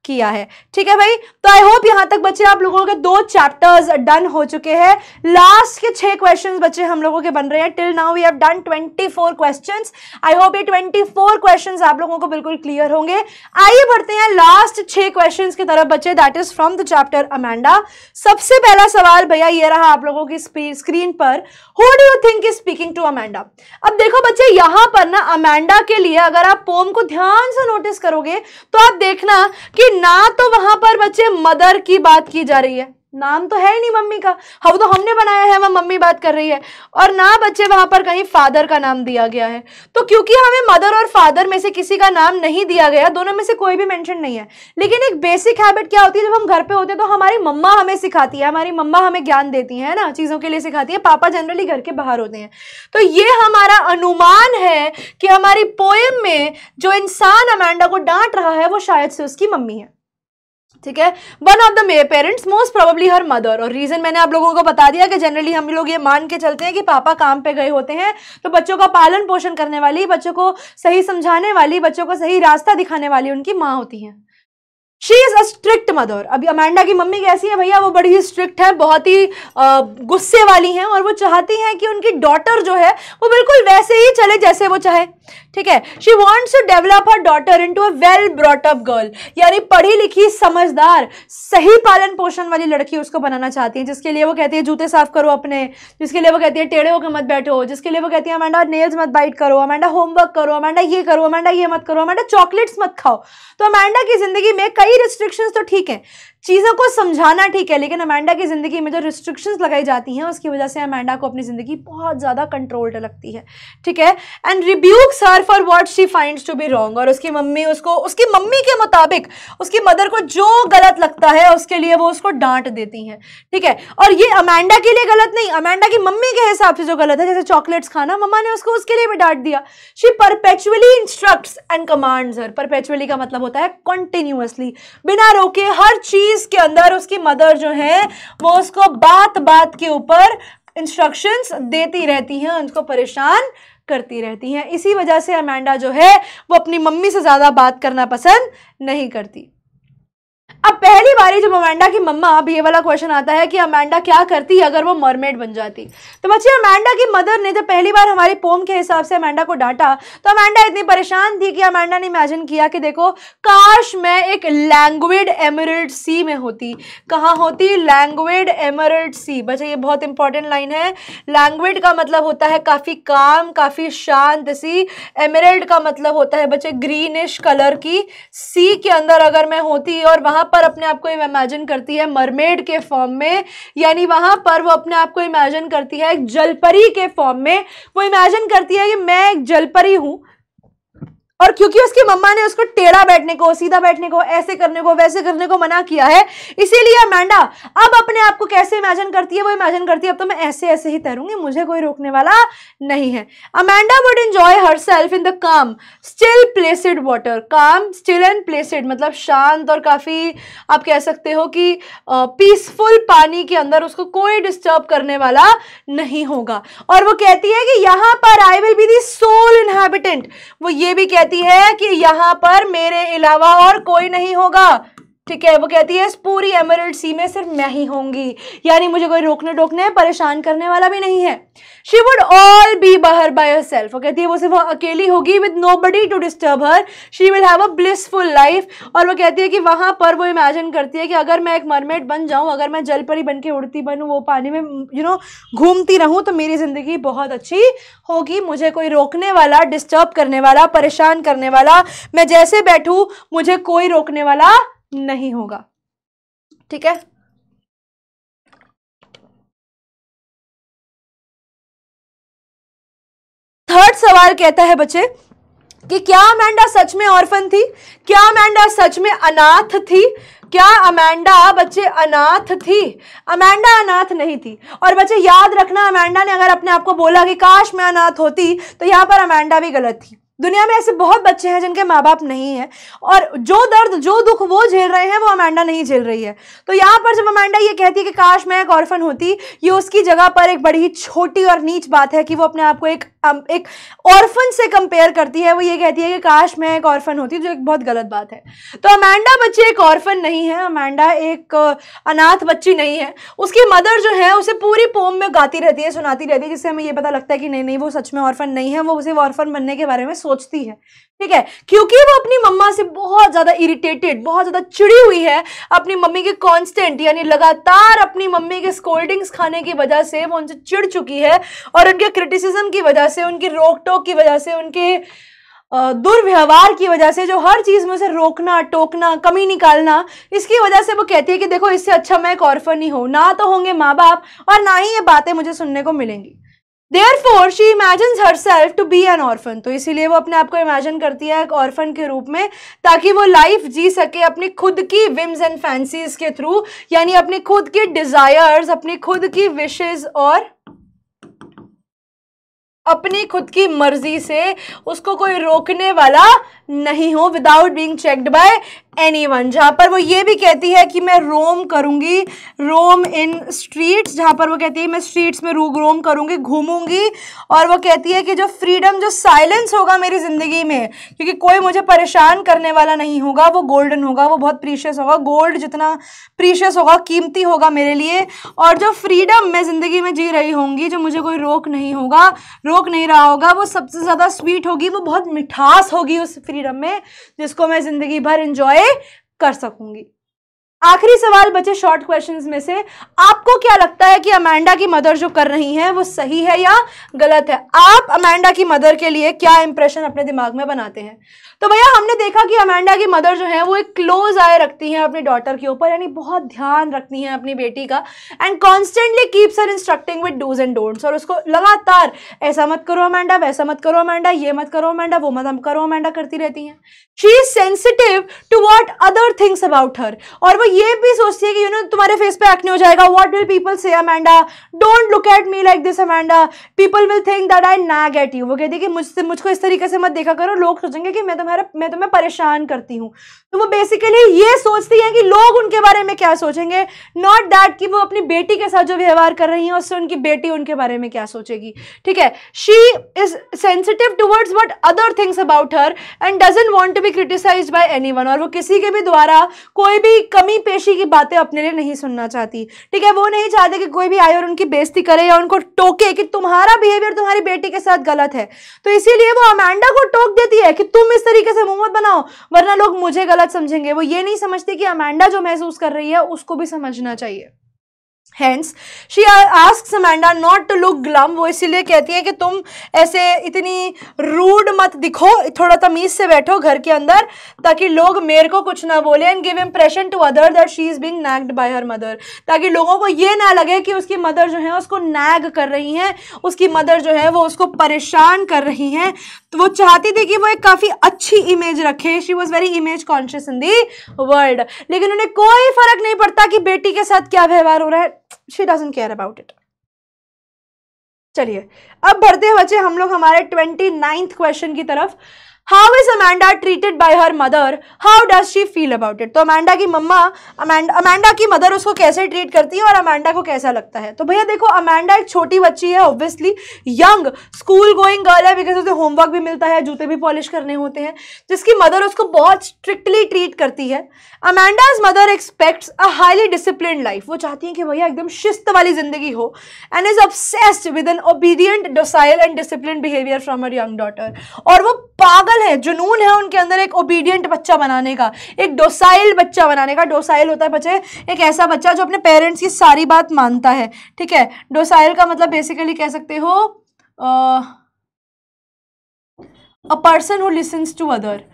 किया है ठीक है भाई तो आई होप यहां तक बच्चे आप लोगों के दो चैप्टर्स डन हो चुके हैं लास्ट के छह क्वेश्चन बच्चे हम लोगों के बन रहे हैं till now we have done 24 questions I hope ये 24 क्वेश्चंस आप लोगों को बिल्कुल क्लियर होंगे आइए बढ़ते हैं लास्ट छह क्वेश्चन की तरफ बच्चे that is from the chapter Amanda सबसे पहला सवाल भैया ये रहा आप लोगों की स्क्रीन पर who do you think is speaking to Amanda अब देखो बच्चे यहां पर ना अमेंडा के लिए अगर आप पोम को ध्यान से नोटिस करोगे तो आप देखना कि ना तो वहां पर बच्चे मदर की बात की जा रही है नाम तो है ही नहीं मम्मी का हम तो हमने बनाया है वह मम्मी बात कर रही है और ना बच्चे वहां पर कहीं फादर का नाम दिया गया है तो क्योंकि हमें मदर और फादर में से किसी का नाम नहीं दिया गया दोनों में से कोई भी मेंशन नहीं है लेकिन एक बेसिक हैबिट क्या होती है जब हम घर पे होते हैं तो हमारी मम्मा हमें सिखाती है हमारी मम्मा हमें ज्ञान देती है ना चीज़ों के लिए सिखाती है पापा जनरली घर के बाहर होते हैं तो ये हमारा अनुमान है कि हमारी पोएम में जो इंसान अमांडा को डांट रहा है वो शायद से उसकी मम्मी है ठीक है one of the parents most probably her mother और रीज़न मैंने आप लोगों को बता दिया कि जनरली हम लोग ये मान के चलते हैं कि पापा काम पे गए होते हैं तो बच्चों का पालन पोषण करने वाली बच्चों को सही समझाने वाली बच्चों को सही रास्ता दिखाने वाली उनकी माँ होती हैं she is a strict mother अभी अमेंडा की मम्मी कैसी है भैया वो बड़ी ही स्ट्रिक्ट है बहुत ही गुस्से वाली हैं और वो चाहती हैं कि उनकी डॉटर जो है वो बिल्कुल वैसे ही चले जैसे वो चाहे ठीक है she wants to develop her daughter into a well brought up girl यानी पढ़ी लिखी समझदार सही पालन पोषण वाली लड़की उसको बनाना चाहती है जिसके लिए वो कहती है जूते साफ करो अपने जिसके लिए वो कहती है टेढ़े होकर मत बैठो जिसके लिए वो कहती है अमेंडा नेल्स मत बाइट करो अमेंडा होमवर्क करो अमेंडा ये करो अमेंडा ये मत करो अमांडा चॉकलेट्स मत खाओ तो अमेंडा की जिंदगी में कई कई रिस्ट्रिक्शंस तो ठीक है चीज़ों को समझाना ठीक है लेकिन अमेंडा की ज़िंदगी में जो रिस्ट्रिक्शंस लगाई जाती हैं उसकी वजह से अमेंडा को अपनी ज़िंदगी बहुत ज़्यादा कंट्रोल्ड लगती है ठीक है and rebukes her for what she finds to be wrong और उसकी मम्मी उसको उसकी मम्मी के मुताबिक उसकी मदर को जो गलत लगता है उसके लिए वो उसको डांट देती हैं ठीक है और ये अमेंडा के लिए गलत नहीं अमेंडा की मम्मी के हिसाब से जो गलत है जैसे चॉकलेट्स खाना मम्मा ने उसको उसके लिए भी डांट दिया she perpetually instructs and commands her perpetually का मतलब होता है कॉन्टिन्यूसली बिना रोके हर चीज़ जिसके अंदर उसकी मदर जो है वो उसको बात बात के ऊपर इंस्ट्रक्शंस देती रहती हैं उनको परेशान करती रहती हैं इसी वजह से अमेंडा जो है वो अपनी मम्मी से ज़्यादा बात करना पसंद नहीं करती अब पहली बार जब अमेंडा की मम्मा अब ये वाला क्वेश्चन आता है कि अमेंडा क्या करती अगर वो मरमेड बन जाती तो बच्चे अमेंडा की मदर ने जब पहली बार हमारे पोम के हिसाब से अमेंडा को डांटा तो अमेंडा इतनी परेशान थी कि अमेंडा ने इमेजिन किया कि देखो काश मैं एक लैंग्वेड एमरल्ड सी में होती कहाँ होती लैंग्वेड एमरल्ड सी बच्चे ये बहुत इंपॉर्टेंट लाइन है लैंग्वेड का मतलब होता है काफ़ी काम काफ़ी शांत सी एमरल्ड का मतलब होता है बच्चे ग्रीनिश कलर की सी के अंदर अगर मैं होती और वहाँ पर अपने आप को इमेजिन करती है मरमेड के फॉर्म में यानी वहां पर वो अपने आप को इमेजिन करती है एक जलपरी के फॉर्म में वो इमेजिन करती है कि मैं एक जलपरी हूं और क्योंकि उसकी मम्मा ने उसको टेढ़ा बैठने को सीधा बैठने को ऐसे करने को वैसे करने को मना किया है इसीलिए अमेंडा अब अपने आप को कैसे इमेजिन करती है वो इमेजिन करती है अब तो मैं ऐसे ऐसे ही तैरूंगी मुझे कोई रोकने वाला नहीं है Amanda would enjoy herself in the calm still placid water calm still and placid मतलब शांत और काफ़ी आप कह सकते हो कि पीसफुल पानी के अंदर उसको कोई डिस्टर्ब करने वाला नहीं होगा और वो कहती है कि यहां पर I will be the sole inhabitant वो ये भी कहती कहती है कि यहाँ पर मेरे अलावा और कोई नहीं होगा ठीक है वो कहती है इस पूरी एमरल्ड सी में सिर्फ मैं ही होंगी यानी मुझे कोई रोकने टोकने परेशान करने वाला भी नहीं है she would all be by her by yourself वो कहती है वो सिर्फ अकेली होगी with nobody to disturb her she will have a blissful life और वो कहती है कि वहाँ पर वो इमेजिन करती है कि अगर मैं एक मरमेड बन जाऊँ अगर मैं जल ही बन के उड़ती बनूँ वो पानी में यू नो घूमती रहूँ तो मेरी ज़िंदगी बहुत अच्छी होगी मुझे कोई रोकने वाला डिस्टर्ब करने वाला परेशान करने वाला मैं जैसे बैठूँ मुझे कोई रोकने वाला नहीं होगा ठीक है थर्ड सवाल कहता है बच्चे कि क्या अमेंडा सच में ऑर्फन थी क्या अमेंडा सच में अनाथ थी क्या अमेंडा बच्चे अनाथ थी अमेंडा अनाथ नहीं थी और बच्चे याद रखना अमेंडा ने अगर अपने आप को बोला कि काश मैं अनाथ होती तो यहां पर अमेंडा भी गलत थी दुनिया में ऐसे बहुत बच्चे हैं जिनके माँ बाप नहीं है और जो दर्द जो दुख वो झेल रहे हैं वो अमेंडा नहीं झेल रही है तो यहाँ पर जब अमेंडा ये कहती है कि काश मैं एक ऑर्फन होती ये उसकी जगह पर एक बड़ी छोटी और नीच बात है कि वो अपने आप को एक एक ऑर्फन से कंपेयर करती है वो ये कहती है कि काश मैं एक ऑर्फन होती जो एक बहुत गलत बात है तो अमेंडा बच्ची एक ऑर्फन नहीं है अमेंडा एक अनाथ बच्ची नहीं है उसकी मदर जो है उसे पूरी पोम में गाती रहती है सुनाती रहती है जिससे हमें ये पता लगता है कि नहीं नहीं वो सच में ऑर्फन नहीं है वो उसे ऑर्फन बनने के बारे में सोचती है ठीक है क्योंकि वो अपनी मम्मा से बहुत ज़्यादा इरिटेटेड बहुत ज़्यादा चिड़ी हुई है अपनी मम्मी के कॉन्स्टेंट यानी लगातार अपनी मम्मी के स्कोल्डिंग्स खाने की वजह से वो उनसे चिड़ चुकी है और उनके क्रिटिसिज्म की वजह से से उनकी रोक टोक की वजह से उनके दुर्व्यवहार की वजह से जो हर चीज़ में उसे रोकना टोकना कमी निकालना इसकी वजह से वो कहती है कि देखो इससे अच्छा मैं एक ऑर्फर नहीं हूँ ना तो होंगे माँ बाप और ना ही ये बातें मुझे सुनने को मिलेंगी therefore she imagine herself to be an orphan तो इसीलिए वो अपने आप को इमेजिन करती है एक ऑर्फन के रूप में ताकि वो लाइफ जी सके अपनी खुद की विम्स एंड फैंसीज के थ्रू यानी अपनी खुद की डिज़ायर्स अपनी खुद की विशेज़ और अपनी खुद की मर्जी से उसको कोई रोकने वाला नहीं हो without being checked by anyone जहाँ पर वो ये भी कहती है कि मैं रोम करूँगी रोम इन स्ट्रीट्स जहाँ पर वो कहती है मैं स्ट्रीट्स में रू रोम करूँगी घूमूंगी और वो कहती है कि जो फ्रीडम जो साइलेंस होगा मेरी ज़िंदगी में क्योंकि कोई मुझे परेशान करने वाला नहीं होगा वो गोल्डन होगा वो बहुत प्रीशियस होगा गोल्ड जितना प्रीशियस होगा कीमती होगा मेरे लिए और जो फ्रीडम मैं ज़िंदगी में जी रही होंगी जो मुझे कोई रोक नहीं होगा रोक नहीं रहा होगा वो सबसे ज़्यादा स्वीट होगी वो बहुत मिठास होगी उस फ्रीडम में जिसको मैं ज़िंदगी भर इंजॉय अप्लाई कर सकूंगी आखिरी सवाल बचे शॉर्ट क्वेश्चंस में से आपको क्या लगता है कि अमेंडा की मदर जो कर रही हैं वो सही है या गलत है आप अमेंडा की मदर के लिए क्या इंप्रेशन अपने दिमाग में बनाते हैं तो भैया हमने देखा कि अमेंडा की मदर जो है वो एक क्लोज आय रखती हैं अपने डॉटर के ऊपर यानी बहुत ध्यान रखती हैं अपनी बेटी का and constantly keeps her instructing with dos and don'ts और उसको लगातार ऐसा मत करो अमेंडा वैसा मत करो अमेंडा ये मत करो अमेंडा वो मत करो अमेंडा करती रहती हैं she is sensitive to what other things about her और वो ये भी सोचती है कि यू नो तुम्हारे फेस पे एक्ने हो जाएगा what will people say Amanda don't look at me like this Amanda people will think that I ना गेट यू वो कहती है कि मुझसे मुझको इस तरीके से मत देखा करो लोग सोचेंगे कि मैं तो तुम्हारा मैं तुम्हें परेशान करती हूँ तो वो बेसिकली ये सोचती हैं कि लोग उनके बारे में क्या सोचेंगे नॉट दैट कि वो अपनी बेटी के साथ जो व्यवहार कर रही हैं उससे उनकी बेटी उनके बारे में क्या सोचेगी ठीक है she is sensitive towards what other things about her and doesn't want to be criticise by any और वो किसी के भी द्वारा कोई भी कमी पेशी की बातें अपने लिए नहीं सुनना चाहती ठीक है वो नहीं चाहते कि कोई भी आए और उनकी बेजती करे या उनको टोके कि तुम्हारा बिहेवियर तुम्हारी बेटी के साथ गलत है तो इसीलिए वो अमेंडा को टोक देती है कि तुम इस तरीके से मुंह मत बनाओ वरना लोग मुझे गलत गलत समझेंगे वो ये नहीं समझते कि अमेंडा जो महसूस कर रही है उसको भी समझना चाहिए hence she ask Amanda not to look glum वो इसीलिए कहती है कि तुम ऐसे इतनी रूड मत दिखो थोड़ा तमीज़ से बैठो घर के अंदर ताकि लोग मेरे को कुछ ना बोले and give impression to other that she is being nagged by her mother ताकि लोगों को ये ना लगे कि उसकी मदर जो है उसको नैग कर रही हैं उसकी मदर जो है वो उसको परेशान कर रही हैं तो वो चाहती थी कि वो एक काफ़ी अच्छी इमेज रखे she was very image conscious in the world लेकिन उन्हें कोई फ़र्क नहीं पड़ता कि बेटी के साथ क्या व्यवहार हो रहा है she doesn't care about it चलिए अब बढ़ते बच्चे हम लोग हमारे ट्वेंटी नाइन्थ क्वेश्चन की तरफ how is Amanda treated by her mother how does she feel about it तो अमेंडा की मम्मा अमेंडा की मदर उसको कैसे ट्रीट करती है और अमेंडा को कैसा लगता है तो भैया देखो अमेंडा एक छोटी बच्ची है obviously young school going girl है बिकॉज उसे होमवर्क भी मिलता है जूते भी पॉलिश करने होते हैं जिसकी मदर उसको बहुत स्ट्रिक्टली ट्रीट करती है Amanda's mother expect a highly discipline life वो चाहती है कि भैया एकदम शिस्त वाली जिंदगी हो and is obsessed with an obedient docile and discipline behaviour from her young daughter और वो पागल अमल है जुनून है उनके अंदर एक ओबीडियंट बच्चा बनाने का एक डोसाइल बच्चा बनाने का डोसाइल होता है बच्चे एक ऐसा बच्चा जो अपने पेरेंट्स की सारी बात मानता है ठीक है डोसाइल का मतलब बेसिकली कह सकते हो a person who listens to other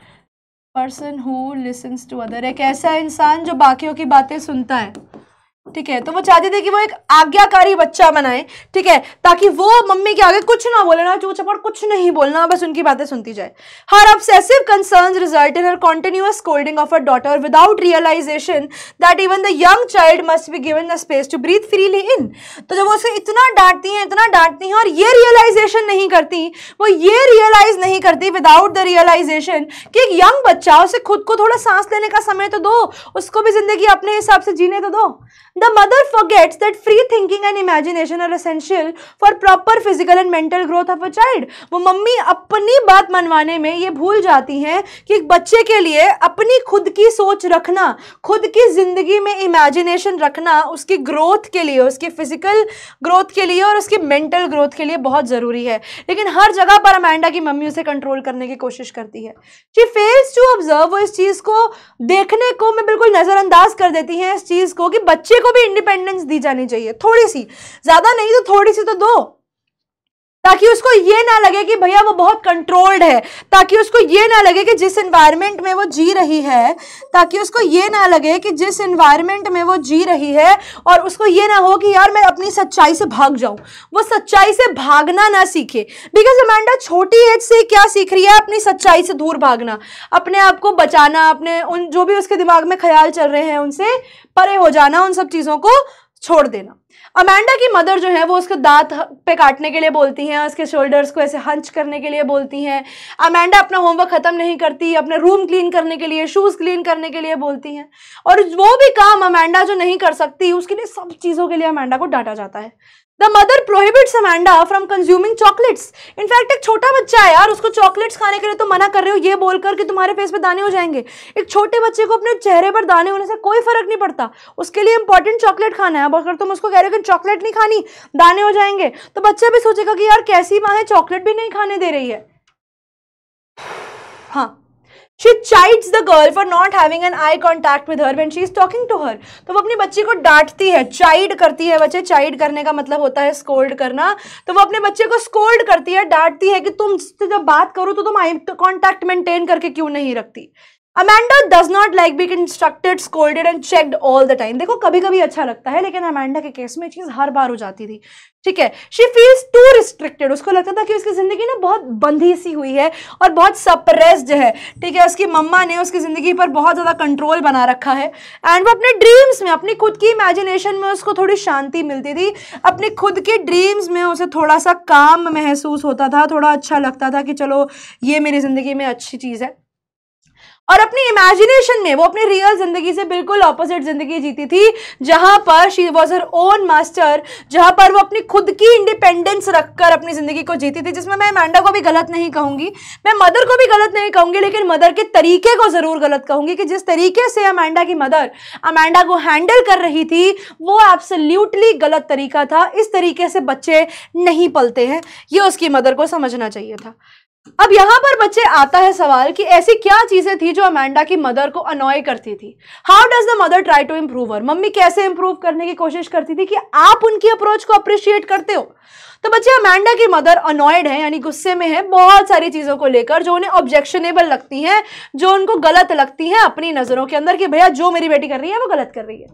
person who listens to other एक ऐसा इंसान जो बाकियों की बातें सुनता है ठीक है तो वो चाहते थे कि वो एक आज्ञाकारी बच्चा बनाए ठीक है ताकि वो मम्मी के आगे कुछ ना बोले ना चूचा पर कुछ नहीं बोलना बस उनकी बातें सुनती जाए her obsessive concern result in her continuous scolding of her daughter without realisation that even the young child must be given the space to breathe freely in तो जब वो उसे इतना डांटती हैं इतना डांटती हैं और ये रियलाइजेशन नहीं करती वो ये रियलाइज नहीं करती विदाउट द रियलाइजेशन कि एक यंग बच्चा उसे खुद को थोड़ा सांस लेने का समय तो दो उसको भी जिंदगी अपने हिसाब से जीने तो दो The mother forgets that free thinking and imagination are essential for proper physical and mental growth of a child. वो मम्मी अपनी बात मनवाने में ये भूल जाती हैं कि बच्चे के लिए अपनी खुद की सोच रखना खुद की ज़िंदगी में इमेजिनेशन रखना उसकी ग्रोथ के लिए उसकी फिजिकल ग्रोथ के लिए और उसकी मेंटल ग्रोथ के लिए बहुत ज़रूरी है लेकिन हर जगह पर अमेंडा की मम्मी उसे कंट्रोल करने की कोशिश करती है शी फेल्स टू ऑब्जर्व वो इस चीज़ को देखने को मैं बिल्कुल नज़रअंदाज कर देती हैं इस चीज़ को कि बच्चे को भी इंडिपेंडेंस दी जानी चाहिए थोड़ी सी ज्यादा नहीं तो थोड़ी सी तो दो ताकि उसको ये ना लगे कि भैया वो बहुत कंट्रोल्ड है ताकि उसको ये ना लगे कि जिस इन्वायरमेंट में वो जी रही है ताकि उसको ये ना लगे कि जिस इन्वायरमेंट में वो जी रही है और उसको ये ना हो कि यार मैं अपनी सच्चाई से भाग जाऊं वो सच्चाई से भागना ना सीखे बिकॉज अमेंडा छोटी एज से क्या सीख रही है अपनी सच्चाई से दूर भागना अपने आप को बचाना अपने उन जो भी उसके दिमाग में ख्याल चल रहे हैं उनसे परे हो जाना उन सब चीज़ों को छोड़ देना अमेंडा की मदर जो है वो उसके दांत पे काटने के लिए बोलती हैं उसके शोल्डर्स को ऐसे हंच करने के लिए बोलती हैं अमेंडा अपना होमवर्क ख़त्म नहीं करती अपने रूम क्लीन करने के लिए शूज़ क्लीन करने के लिए बोलती हैं और वो भी काम अमेंडा जो नहीं कर सकती उसके लिए सब चीज़ों के लिए अमेंडा को डांटा जाता है the mother prohibits Amanda from consuming chocolates in fact एक छोटा बच्चा है यार उसको चॉकलेट्स खाने के लिए तो मना कर रहे हो ये बोलकर कि तुम्हारे फेस पे दाने हो जाएंगे एक छोटे बच्चे को अपने चेहरे पर दाने होने से कोई फर्क नहीं पड़ता उसके लिए इंपॉर्टेंट चॉकलेट खाना है अगर तुम उसको कह रहे हो कि चॉकलेट नहीं खानी दाने हो जाएंगे तो बच्चा भी सोचेगा कि यार कैसी माँ है चॉकलेट भी नहीं खाने दे रही है हाँ she chides the girl for not having an eye contact with her when she is talking to her तो वो अपनी बच्ची को डांटती है चाइड करती है बच्चे चाइड करने का मतलब होता है स्कोल्ड करना तो वो अपने बच्चे को स्कोल्ड करती है डांटती है कि तुम जब बात करो तो तुम आई कॉन्टैक्ट मेंटेन करके क्यों नहीं रखती Amanda does not like be instructed scolded and checked all the time देखो कभी कभी अच्छा लगता है लेकिन अमेंडा के केस में चीज़ हर बार हो जाती थी ठीक है शी फील्स टू रिस्ट्रिक्टेड उसको लगता था कि उसकी ज़िंदगी ना बहुत बंधी सी हुई है और बहुत सप्रेस्ड है ठीक है उसकी मम्मा ने उसकी ज़िंदगी पर बहुत ज़्यादा कंट्रोल बना रखा है एंड वो अपने ड्रीम्स में अपनी खुद की इमेजिनेशन में उसको थोड़ी शांति मिलती थी अपने खुद के ड्रीम्स में उसे थोड़ा सा काम महसूस होता था थोड़ा अच्छा लगता था कि चलो ये मेरी ज़िंदगी में अच्छी चीज़ है और अपनी इमेजिनेशन में वो अपनी रियल जिंदगी से बिल्कुल ऑपोजिट जिंदगी जीती थी जहां पर she was her own master जहां पर वो अपनी खुद की इंडिपेंडेंस रखकर अपनी जिंदगी को जीती थी जिसमें मैं मैंडा को भी गलत नहीं कहूंगी मैं मदर को भी गलत नहीं कहूंगी लेकिन मदर के तरीके को जरूर गलत कहूंगी कि जिस तरीके से अमेंडा की मदर अमेंडा को हैंडल कर रही थी वो एब्सल्यूटली गलत तरीका था इस तरीके से बच्चे नहीं पलते हैं ये उसकी मदर को समझना चाहिए था अब यहां पर बच्चे आता है सवाल कि ऐसी क्या चीजें थी जो अमेंडा की मदर को अनॉय करती थी how does the mother try to her mummy कैसे इंप्रूव करने की कोशिश करती थी कि आप उनकी अप्रोच को अप्रिशिएट करते हो तो बच्चे अमेंडा की मदर अनॉयड है यानी गुस्से में है बहुत सारी चीज़ों को लेकर जो उन्हें ऑब्जेक्शनेबल लगती हैं जो उनको गलत लगती हैं अपनी नज़रों के अंदर कि भैया जो मेरी बेटी कर रही है वो गलत कर रही है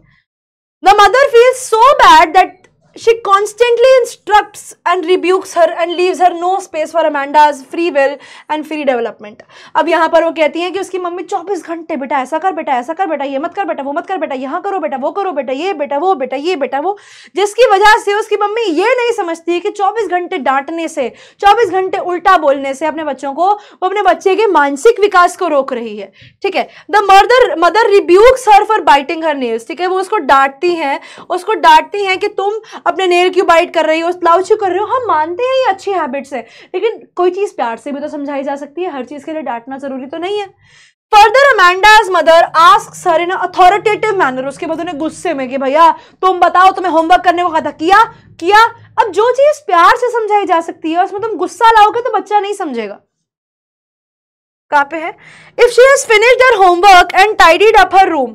the mother feel so bad that She constantly instructs and rebukes her and leaves her no space for Amanda's free will and free development. अब यहाँ पर वो कहती हैं कि उसकी मम्मी 24 घंटे बेटा ऐसा कर बेटा ऐसा कर बेटा ये मत कर बेटा वो मत कर बेटा यहाँ करो बेटा वो करो बेटा ये बेटा वो बेटा ये बेटा वो जिसकी वजह से उसकी मम्मी ये नहीं समझती कि 24 घंटे डांटने से 24 घंटे उल्टा बोलने से अपने बच्चों को वो अपने बच्चे के मानसिक विकास को रोक रही है ठीक है the mother mother rebukes her for biting her nails ठीक है वो उसको डांटती हैं उसको डांटती हैं कि तुम अपने नेल क्यों बाइट कर रही हो स्लाउच क्यों कर रहे हो हम मानते हैं ये अच्छी हैबिट्स है लेकिन कोई चीज़ प्यार से भी तो समझाई जा सकती है हर चीज़ के लिए डांटना ज़रूरी तो नहीं है further Amanda's mother asks her in authoritative manner उसके बाद उन्हें गुस्से में कि भैया तुम बताओ तुम्हें होमवर्क करने को कहा था किया किया अब जो चीज़ प्यार से समझाई जा सकती है उसमें तुम गुस्सा लाओगे तो बच्चा नहीं समझेगा कहाँ पे है if she has finish her homework and tidied up her room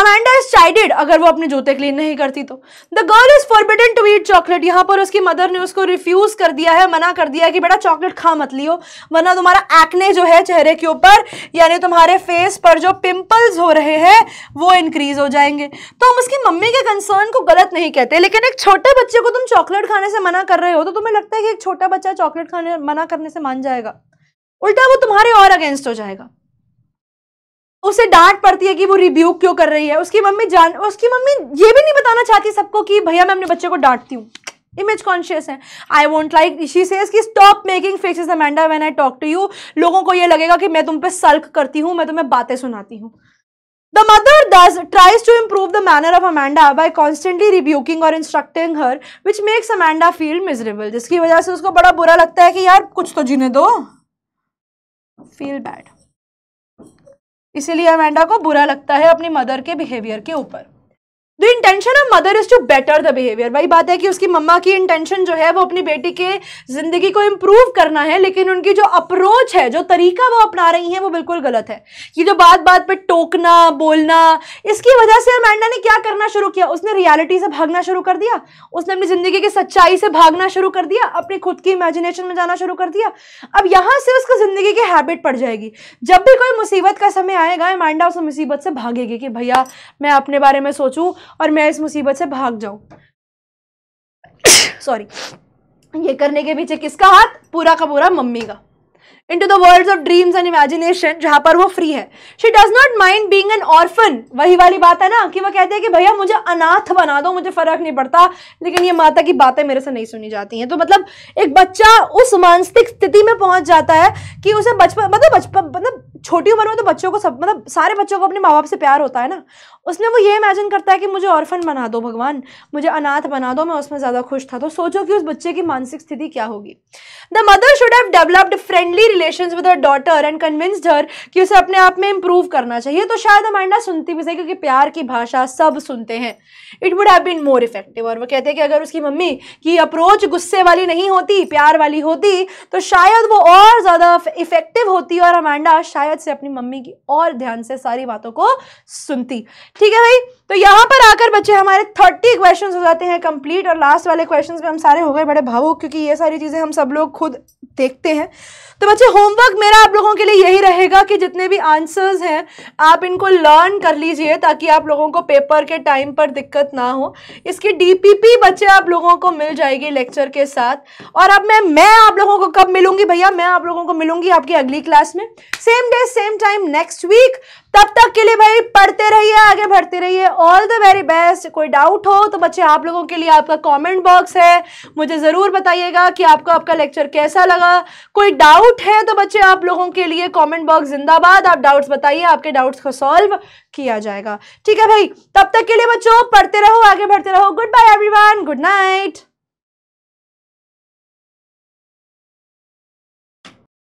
Amanda is chided अगर वो अपने जूते क्लीन नहीं करती तो the girl is forbidden to eat chocolate यहाँ पर उसकी मदर ने उसको रिफ्यूज कर दिया है मना कर दिया है कि बेटा चॉकलेट खा मत लियो वरना तुम्हारा एक्ने जो है चेहरे के ऊपर यानी तुम्हारे फेस पर जो पिंपल्स हो रहे हैं वो इंक्रीज हो जाएंगे तो हम उसकी मम्मी के कंसर्न को गलत नहीं कहते लेकिन एक छोटे बच्चे को तुम चॉकलेट खाने से मना कर रहे हो तो तुम्हें लगता है कि एक छोटा बच्चा चॉकलेट खाने मना करने से मान जाएगा उल्टा वो तुम्हारे और अगेंस्ट हो जाएगा उसे डांट पड़ती है कि वो रिव्यू क्यों कर रही है उसकी मम्मी जान उसकी मम्मी ये भी नहीं बताना चाहती सबको कि भैया मैं अपने बच्चे को डांटती हूँ इमेज कॉन्शियस है I want like she say stop making faces Amanda when I talk to you लोगों को ये लगेगा कि मैं तुम पे सल्क करती हूँ मैं तुम्हें बातें सुनाती हूँ the mother thus tries to improve the manner of Amanda by constantly rebuking और instructing her which makes Amanda feel miserable जिसकी वजह से उसको बड़ा बुरा लगता है कि यार कुछ तो जीने दो फील बैड इसीलिए अमेंडा को बुरा लगता है अपनी मदर के बिहेवियर के ऊपर the intention of mother is to better the behaviour वही बात है कि उसकी मम्मा की इंटेंशन जो है वो अपनी बेटी के जिंदगी को इम्प्रूव करना है लेकिन उनकी जो अप्रोच है जो तरीका वो अपना रही है वो बिल्कुल गलत है ये जो बात बात पर टोकना बोलना इसकी वजह से अमेंडा ने क्या करना शुरू किया उसने रियालिटी से भागना शुरू कर दिया उसने अपनी ज़िंदगी की सच्चाई से भागना शुरू कर दिया अपनी खुद की इमेजिनेशन में जाना शुरू कर दिया अब यहां से उसको ज़िंदगी की हैबिट पड़ जाएगी जब भी कोई मुसीबत का समय आएगा अमेंडा उस मुसीबत से भागेगी कि भैया मैं अपने बारे में सोचूँ और मैं इस मुसीबत से भाग जाऊं सॉरी ये करने के पीछे किसका हाथ पूरा का पूरा मम्मी का into the worlds of dreams and imagination जहाँ पर वो free है she does not mind being an orphan वही वाली बात है ना कि वो कहते हैं कि भैया मुझे अनाथ बना दो मुझे फ़र्क नहीं पड़ता लेकिन ये माता की बातें मेरे से नहीं सुनी जाती हैं तो मतलब एक बच्चा उस मानसिक स्थिति में पहुँच जाता है कि उसे बचपन मतलब बचपन मतलब छोटी उम्र में तो बच्चों को सब मतलब सारे बच्चों को अपने माँ बाप से प्यार होता है ना उसमें वो ये इमेजिन करता है कि मुझे ऑर्फन बना दो भगवान मुझे अनाथ बना दो मैं उसमें ज़्यादा खुश था तो सोचो कि उस बच्चे की मानसिक स्थिति क्या होगी the mother should have relation with her daughter and convinced her कि उसे अपने आप में इम्प्रूव करना चाहिए तो शायद अमांडा सुनती भी सही क्योंकि प्यार की भाषा सब सुनते हैं it would have been more effective और वो कहते हैं कि अगर उसकी मम्मी की अप्रोच गुस्से वाली नहीं होती प्यार वाली होती तो शायद वो और ज़्यादा इफेक्टिव होती और अमांडा शायद से अपनी मम्मी की और ध्यान से सारी बातों को सुनती ठीक है भाई तो यहाँ पर आकर बच्चे हमारे थर्टी क्वेश्चन हो जाते हैं कंप्लीट और लास्ट वाले क्वेश्चन में हम सारे हो गए बड़े भावुक क्योंकि ये सारी चीज़ें हम सब लोग खुद देखते हैं तो बच्चे से तो होमवर्क मेरा आप लोगों के लिए यही रहेगा कि जितने भी आंसर्स हैं आप इनको लर्न कर लीजिए ताकि आप लोगों को पेपर के टाइम पर दिक्कत ना हो इसकी डीपीपी बच्चे आप लोगों को मिल जाएगी लेक्चर के साथ और अब मैं मैं आप लोगों को कब मिलूंगी भैया मैं आप लोगों को मिलूंगी आपकी अगली क्लास में same day same time next week तब तक के लिए भाई पढ़ते रहिए आगे बढ़ते रहिए ऑल द वेरी बेस्ट कोई डाउट हो तो बच्चे आप लोगों के लिए आपका कमेंट बॉक्स है मुझे ज़रूर बताइएगा कि आपको आपका लेक्चर कैसा लगा कोई डाउट है तो बच्चे आप लोगों के लिए कमेंट बॉक्स जिंदाबाद आप डाउट्स बताइए आपके डाउट्स को सॉल्व किया जाएगा ठीक है भाई तब तक के लिए बच्चों पढ़ते रहो आगे बढ़ते रहो good bye every good night